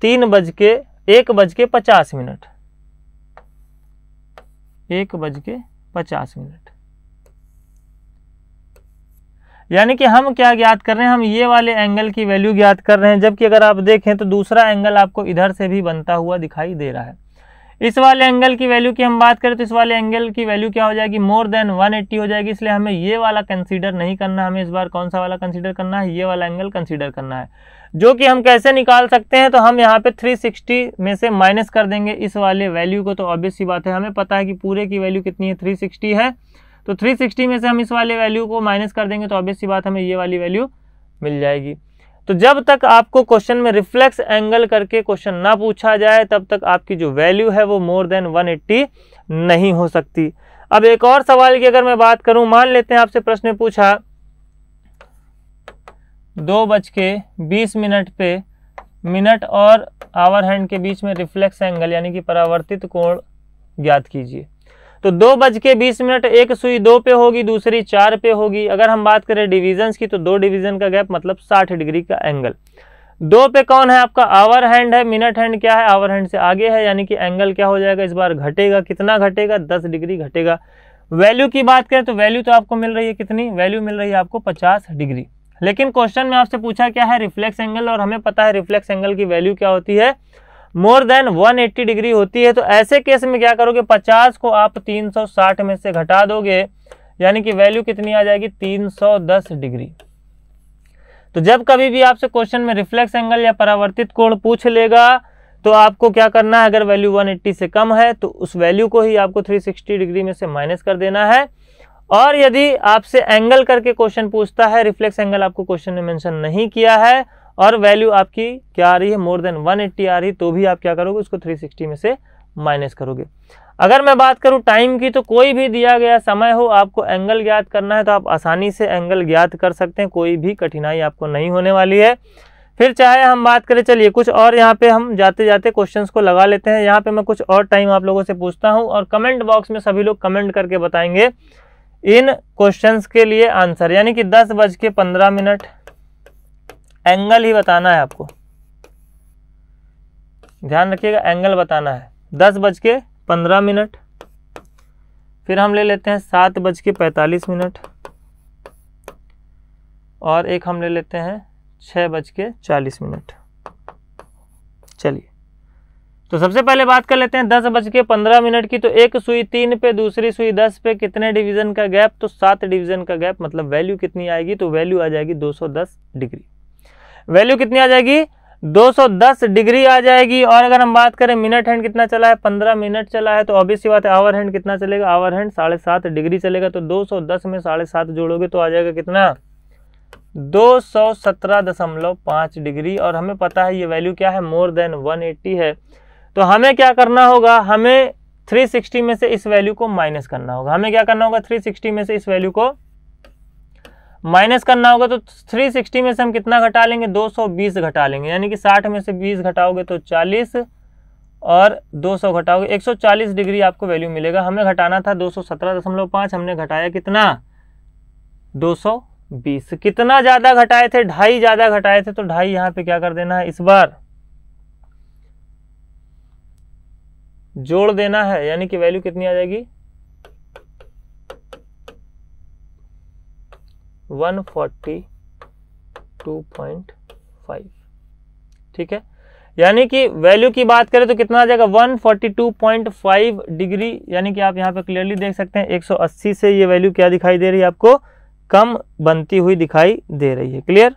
तीन बज के एक बज के पचास मिनट एक बज के पचास मिनट यानी कि हम क्या ज्ञात कर रहे हैं हम ये वाले एंगल की वैल्यू ज्ञात कर रहे हैं जबकि अगर आप देखें तो दूसरा एंगल आपको इधर से भी बनता हुआ दिखाई दे रहा है इस वाले एंगल की वैल्यू की हम बात करें तो इस वाले एंगल की वैल्यू क्या हो जाएगी मोर देन 180 हो जाएगी इसलिए हमें ये वाला कंसीडर नहीं करना हमें इस बार कौन सा वाला कंसीडर करना है ये वाला एंगल कंसीडर करना है जो कि हम कैसे निकाल सकते हैं तो हम यहाँ पे 360 में से माइनस कर देंगे इस वाले वैल्यू को तो ऑब्वियस सी बात है हमें पता है कि पूरे की वैल्यू कितनी है सिक्सटी है तो 360 में से हम इस वाले वैल्यू को माइनस कर देंगे तो ऑब्वियस सी बात हमें ये वाली वैल्यू मिल जाएगी तो जब तक आपको क्वेश्चन में रिफ्लेक्स एंगल करके क्वेश्चन ना पूछा जाए तब तक आपकी जो वैल्यू है वो मोर देन एट्टी नहीं हो सकती अब एक और सवाल की अगर मैं बात करूं मान लेते हैं आपसे प्रश्न पूछा दो बज के बीस मिनट पे मिनट और आवर हैंड के बीच में रिफ्लेक्स एंगल यानी कि परावर्तित कोण ज्ञात कीजिए तो दो बज के बीस मिनट एक सुई दो पे होगी दूसरी चार पे होगी अगर हम बात करें डिवीजन की तो दो डिवीजन का गैप मतलब साठ डिग्री का एंगल दो पे कौन है आपका आवर हैंड है मिनट हैंड क्या है आवर हैंड से आगे है यानी कि एंगल क्या हो जाएगा इस बार घटेगा कितना घटेगा दस डिग्री घटेगा वैल्यू की बात करें तो वैल्यू तो आपको मिल रही है कितनी वैल्यू मिल रही है आपको पचास डिग्री लेकिन क्वेश्चन में आपसे पूछा क्या है रिफ्लेक्स एंगल और हमें पता है रिफ्लेक्स एंगल की वैल्यू क्या होती है मोर देन 180 डिग्री होती है तो ऐसे केस में क्या करोगे 50 को आप 360 में से घटा दोगे यानी कि वैल्यू कितनी आ जाएगी 310 डिग्री तो जब कभी भी आपसे क्वेश्चन में रिफ्लेक्स एंगल या परावर्तित कोण पूछ लेगा तो आपको क्या करना है अगर वैल्यू 180 से कम है तो उस वैल्यू को ही आपको 360 डिग्री में से माइनस कर देना है और यदि आपसे एंगल करके क्वेश्चन पूछता है रिफ्लेक्स एंगल आपको क्वेश्चन में मेंशन नहीं किया है और वैल्यू आपकी क्या आ रही है मोर देन 180 आ रही है तो भी आप क्या करोगे उसको 360 में से माइनस करोगे अगर मैं बात करूं टाइम की तो कोई भी दिया गया समय हो आपको एंगल ज्ञात करना है तो आप आसानी से एंगल ज्ञात कर सकते हैं कोई भी कठिनाई आपको नहीं होने वाली है फिर चाहे हम बात करें चलिए कुछ और यहाँ पे हम जाते जाते क्वेश्चंस को लगा लेते हैं यहाँ पे मैं कुछ और टाइम आप लोगों से पूछता हूँ और कमेंट बॉक्स में सभी लोग कमेंट करके बताएंगे इन क्वेश्चंस के लिए आंसर यानी कि दस बज के पंद्रह मिनट एंगल ही बताना है आपको ध्यान रखिएगा एंगल बताना है दस बज के पंद्रह मिनट फिर हम ले लेते हैं सात बज के पैंतालीस मिनट और एक हम ले लेते हैं छः बज के चालीस मिनट चलिए तो सबसे पहले बात कर लेते हैं दस बज के पंद्रह मिनट की तो एक सुई तीन पे दूसरी सुई दस पे कितने डिवीज़न का गैप तो सात डिवीज़न का गैप मतलब वैल्यू कितनी आएगी तो वैल्यू आ जाएगी दो सौ दस डिग्री वैल्यू कितनी आ जाएगी 210 डिग्री आ जाएगी और अगर हम बात करें मिनट हैंड कितना चला है 15 मिनट चला है तो अभी सी बात है आवर हैंड कितना चलेगा आवर हैंड साढ़े सात डिग्री चलेगा तो 210 में साढ़े सात जोड़ोगे तो आ जाएगा कितना 217.5 डिग्री और हमें पता है ये वैल्यू क्या है मोर देन 180 है तो हमें क्या करना होगा हमें 360 में से इस वैल्यू को माइनस करना होगा हमें क्या करना होगा 360 में से इस वैल्यू को माइनस करना होगा तो 360 में से हम कितना घटा लेंगे 220 घटा लेंगे यानी कि 60 में से 20 घटाओगे तो 40 और 200 घटाओगे 140 डिग्री आपको वैल्यू मिलेगा हमें घटाना था 217.5 हमने घटाया कितना 220 कितना ज़्यादा घटाए थे ढाई ज़्यादा घटाए थे तो ढाई यहाँ पे क्या कर देना है इस बार जोड़ देना है यानी कि वैल्यू कितनी आ जाएगी 142.5 ठीक है यानी कि वैल्यू की बात करें तो कितना आ जाएगा 142.5 डिग्री यानी कि आप यहां पे क्लियरली देख सकते हैं 180 से ये वैल्यू क्या दिखाई दे रही है आपको कम बनती हुई दिखाई दे रही है क्लियर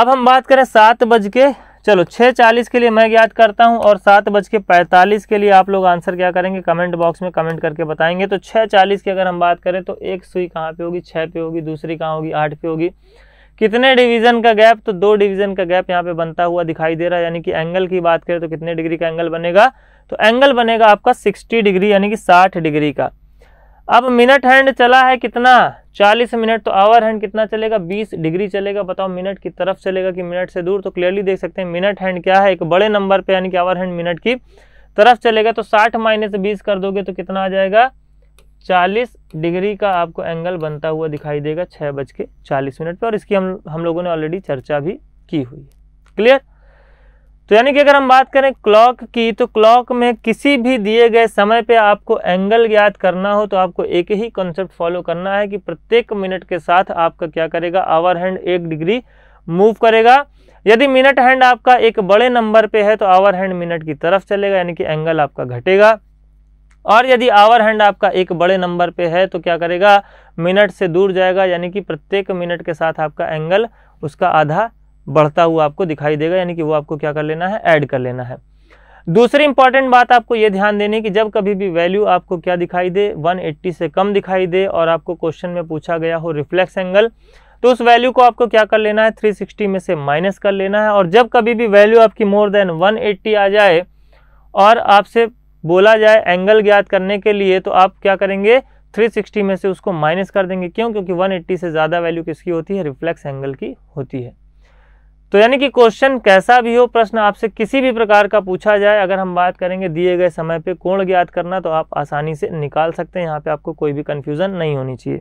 अब हम बात करें सात बज के चलो छः चालीस के लिए मैं याद करता हूँ और सात बज के पैंतालीस के लिए आप लोग आंसर क्या करेंगे कमेंट बॉक्स में कमेंट करके बताएंगे तो छः चालीस की अगर हम बात करें तो एक सुई कहाँ पे होगी छः पे होगी दूसरी कहाँ होगी आठ पे होगी कितने डिवीज़न का गैप तो दो डिवीज़न का गैप यहाँ पे बनता हुआ दिखाई दे रहा है यानी कि एंगल की बात करें तो कितने डिग्री का एंगल बनेगा तो एंगल बनेगा आपका सिक्सटी डिग्री यानी कि साठ डिग्री का अब मिनट हैंड चला है कितना चालीस मिनट तो आवर हैंड कितना चलेगा बीस डिग्री चलेगा बताओ मिनट की तरफ चलेगा कि मिनट से दूर तो क्लियरली देख सकते हैं मिनट हैंड क्या है एक बड़े नंबर पर यानी कि आवर हैंड मिनट की तरफ चलेगा तो साठ माइनस बीस कर दोगे तो कितना आ जाएगा 40 डिग्री का आपको एंगल बनता हुआ दिखाई देगा छः बज के चालीस मिनट पर और इसकी हम हम लोगों ने ऑलरेडी चर्चा भी की हुई है क्लियर तो यानी कि अगर हम बात करें क्लॉक की तो क्लॉक में किसी भी दिए गए समय पे आपको एंगल ज्ञात करना हो तो आपको एक ही कॉन्सेप्ट फॉलो करना है कि प्रत्येक मिनट के साथ आपका क्या करेगा आवर हैंड एक डिग्री मूव करेगा यदि मिनट हैंड आपका एक बड़े नंबर पे है तो आवर हैंड मिनट की तरफ चलेगा यानी कि एंगल आपका घटेगा और यदि आवर हैंड आपका एक बड़े नंबर पे है तो क्या करेगा मिनट से दूर जाएगा यानी कि प्रत्येक मिनट के साथ आपका एंगल उसका आधा बढ़ता हुआ आपको दिखाई देगा यानी कि वो आपको क्या कर लेना है ऐड कर लेना है दूसरी इंपॉर्टेंट बात आपको ये ध्यान देने की जब कभी भी वैल्यू आपको क्या दिखाई दे 180 से कम दिखाई दे और आपको क्वेश्चन में पूछा गया हो रिफ्लेक्स एंगल तो उस वैल्यू को आपको क्या कर लेना है 360 में से माइनस कर लेना है और जब कभी भी वैल्यू आपकी मोर देन 180 आ जाए और आपसे बोला जाए एंगल ज्ञात करने के लिए तो आप क्या करेंगे 360 में से उसको माइनस कर देंगे क्यों क्योंकि 180 से ज़्यादा वैल्यू किसकी होती है रिफ्लेक्स एंगल की होती है तो यानी कि क्वेश्चन कैसा भी हो प्रश्न आपसे किसी भी प्रकार का पूछा जाए अगर हम बात करेंगे दिए गए समय पे कोण ज्ञात करना तो आप आसानी से निकाल सकते हैं यहाँ पे आपको कोई भी कन्फ्यूज़न नहीं होनी चाहिए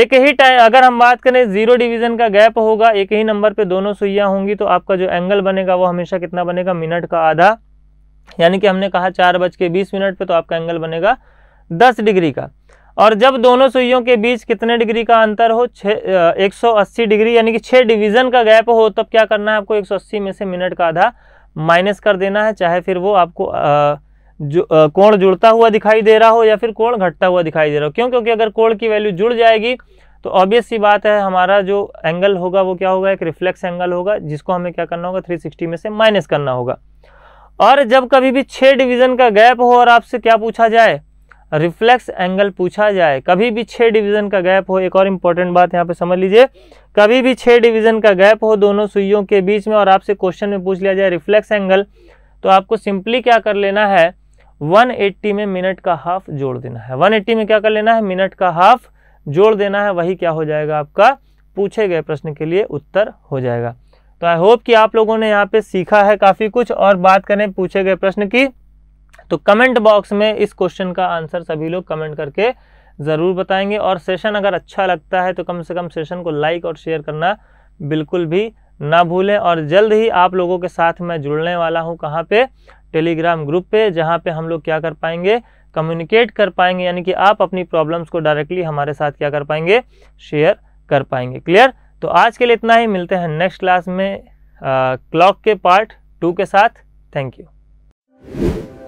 एक ही टाइम अगर हम बात करें जीरो डिवीजन का गैप होगा एक ही नंबर पे दोनों सुइयाँ होंगी तो आपका जो एंगल बनेगा वो हमेशा कितना बनेगा मिनट का आधा यानी कि हमने कहा चार बज के बीस मिनट पे तो आपका एंगल बनेगा दस डिग्री का और जब दोनों सुइयों के बीच कितने डिग्री का अंतर हो छः एक सौ अस्सी डिग्री यानी कि छः डिवीज़न का गैप हो तब क्या करना है आपको एक सौ अस्सी में से मिनट का आधा माइनस कर देना है चाहे फिर वो आपको आ, जो कोण जुड़ता हुआ दिखाई दे रहा हो या फिर कोण घटता हुआ दिखाई दे रहा हो क्यों क्योंकि अगर कोण की वैल्यू जुड़ जाएगी तो ऑब्वियस सी बात है हमारा जो एंगल होगा वो क्या होगा एक रिफ्लेक्स एंगल होगा जिसको हमें क्या करना होगा 360 में से माइनस करना होगा और जब कभी भी छः डिवीज़न का गैप हो और आपसे क्या पूछा जाए रिफ्लेक्स एंगल पूछा जाए कभी भी छः डिवीजन का गैप हो एक और इम्पोर्टेंट बात यहाँ पे समझ लीजिए कभी भी छः डिवीजन का गैप हो दोनों सुइयों के बीच में और आपसे क्वेश्चन में पूछ लिया जाए रिफ्लेक्स एंगल तो आपको सिंपली क्या कर लेना है 180 में मिनट का हाफ जोड़ देना है 180 में क्या कर लेना है मिनट का हाफ जोड़ देना है वही क्या हो जाएगा आपका पूछे गए प्रश्न के लिए उत्तर हो जाएगा तो आई होप कि आप लोगों ने यहाँ पे सीखा है काफ़ी कुछ और बात करें पूछे गए प्रश्न की तो कमेंट बॉक्स में इस क्वेश्चन का आंसर सभी लोग कमेंट करके ज़रूर बताएंगे और सेशन अगर अच्छा लगता है तो कम से कम सेशन को लाइक और शेयर करना बिल्कुल भी ना भूलें और जल्द ही आप लोगों के साथ मैं जुड़ने वाला हूँ कहाँ पे टेलीग्राम ग्रुप पे जहाँ पे हम लोग क्या कर पाएंगे कम्युनिकेट कर पाएंगे यानी कि आप अपनी प्रॉब्लम्स को डायरेक्टली हमारे साथ क्या कर पाएंगे शेयर कर पाएंगे क्लियर तो आज के लिए इतना ही मिलते हैं नेक्स्ट क्लास में क्लॉक के पार्ट टू के साथ थैंक यू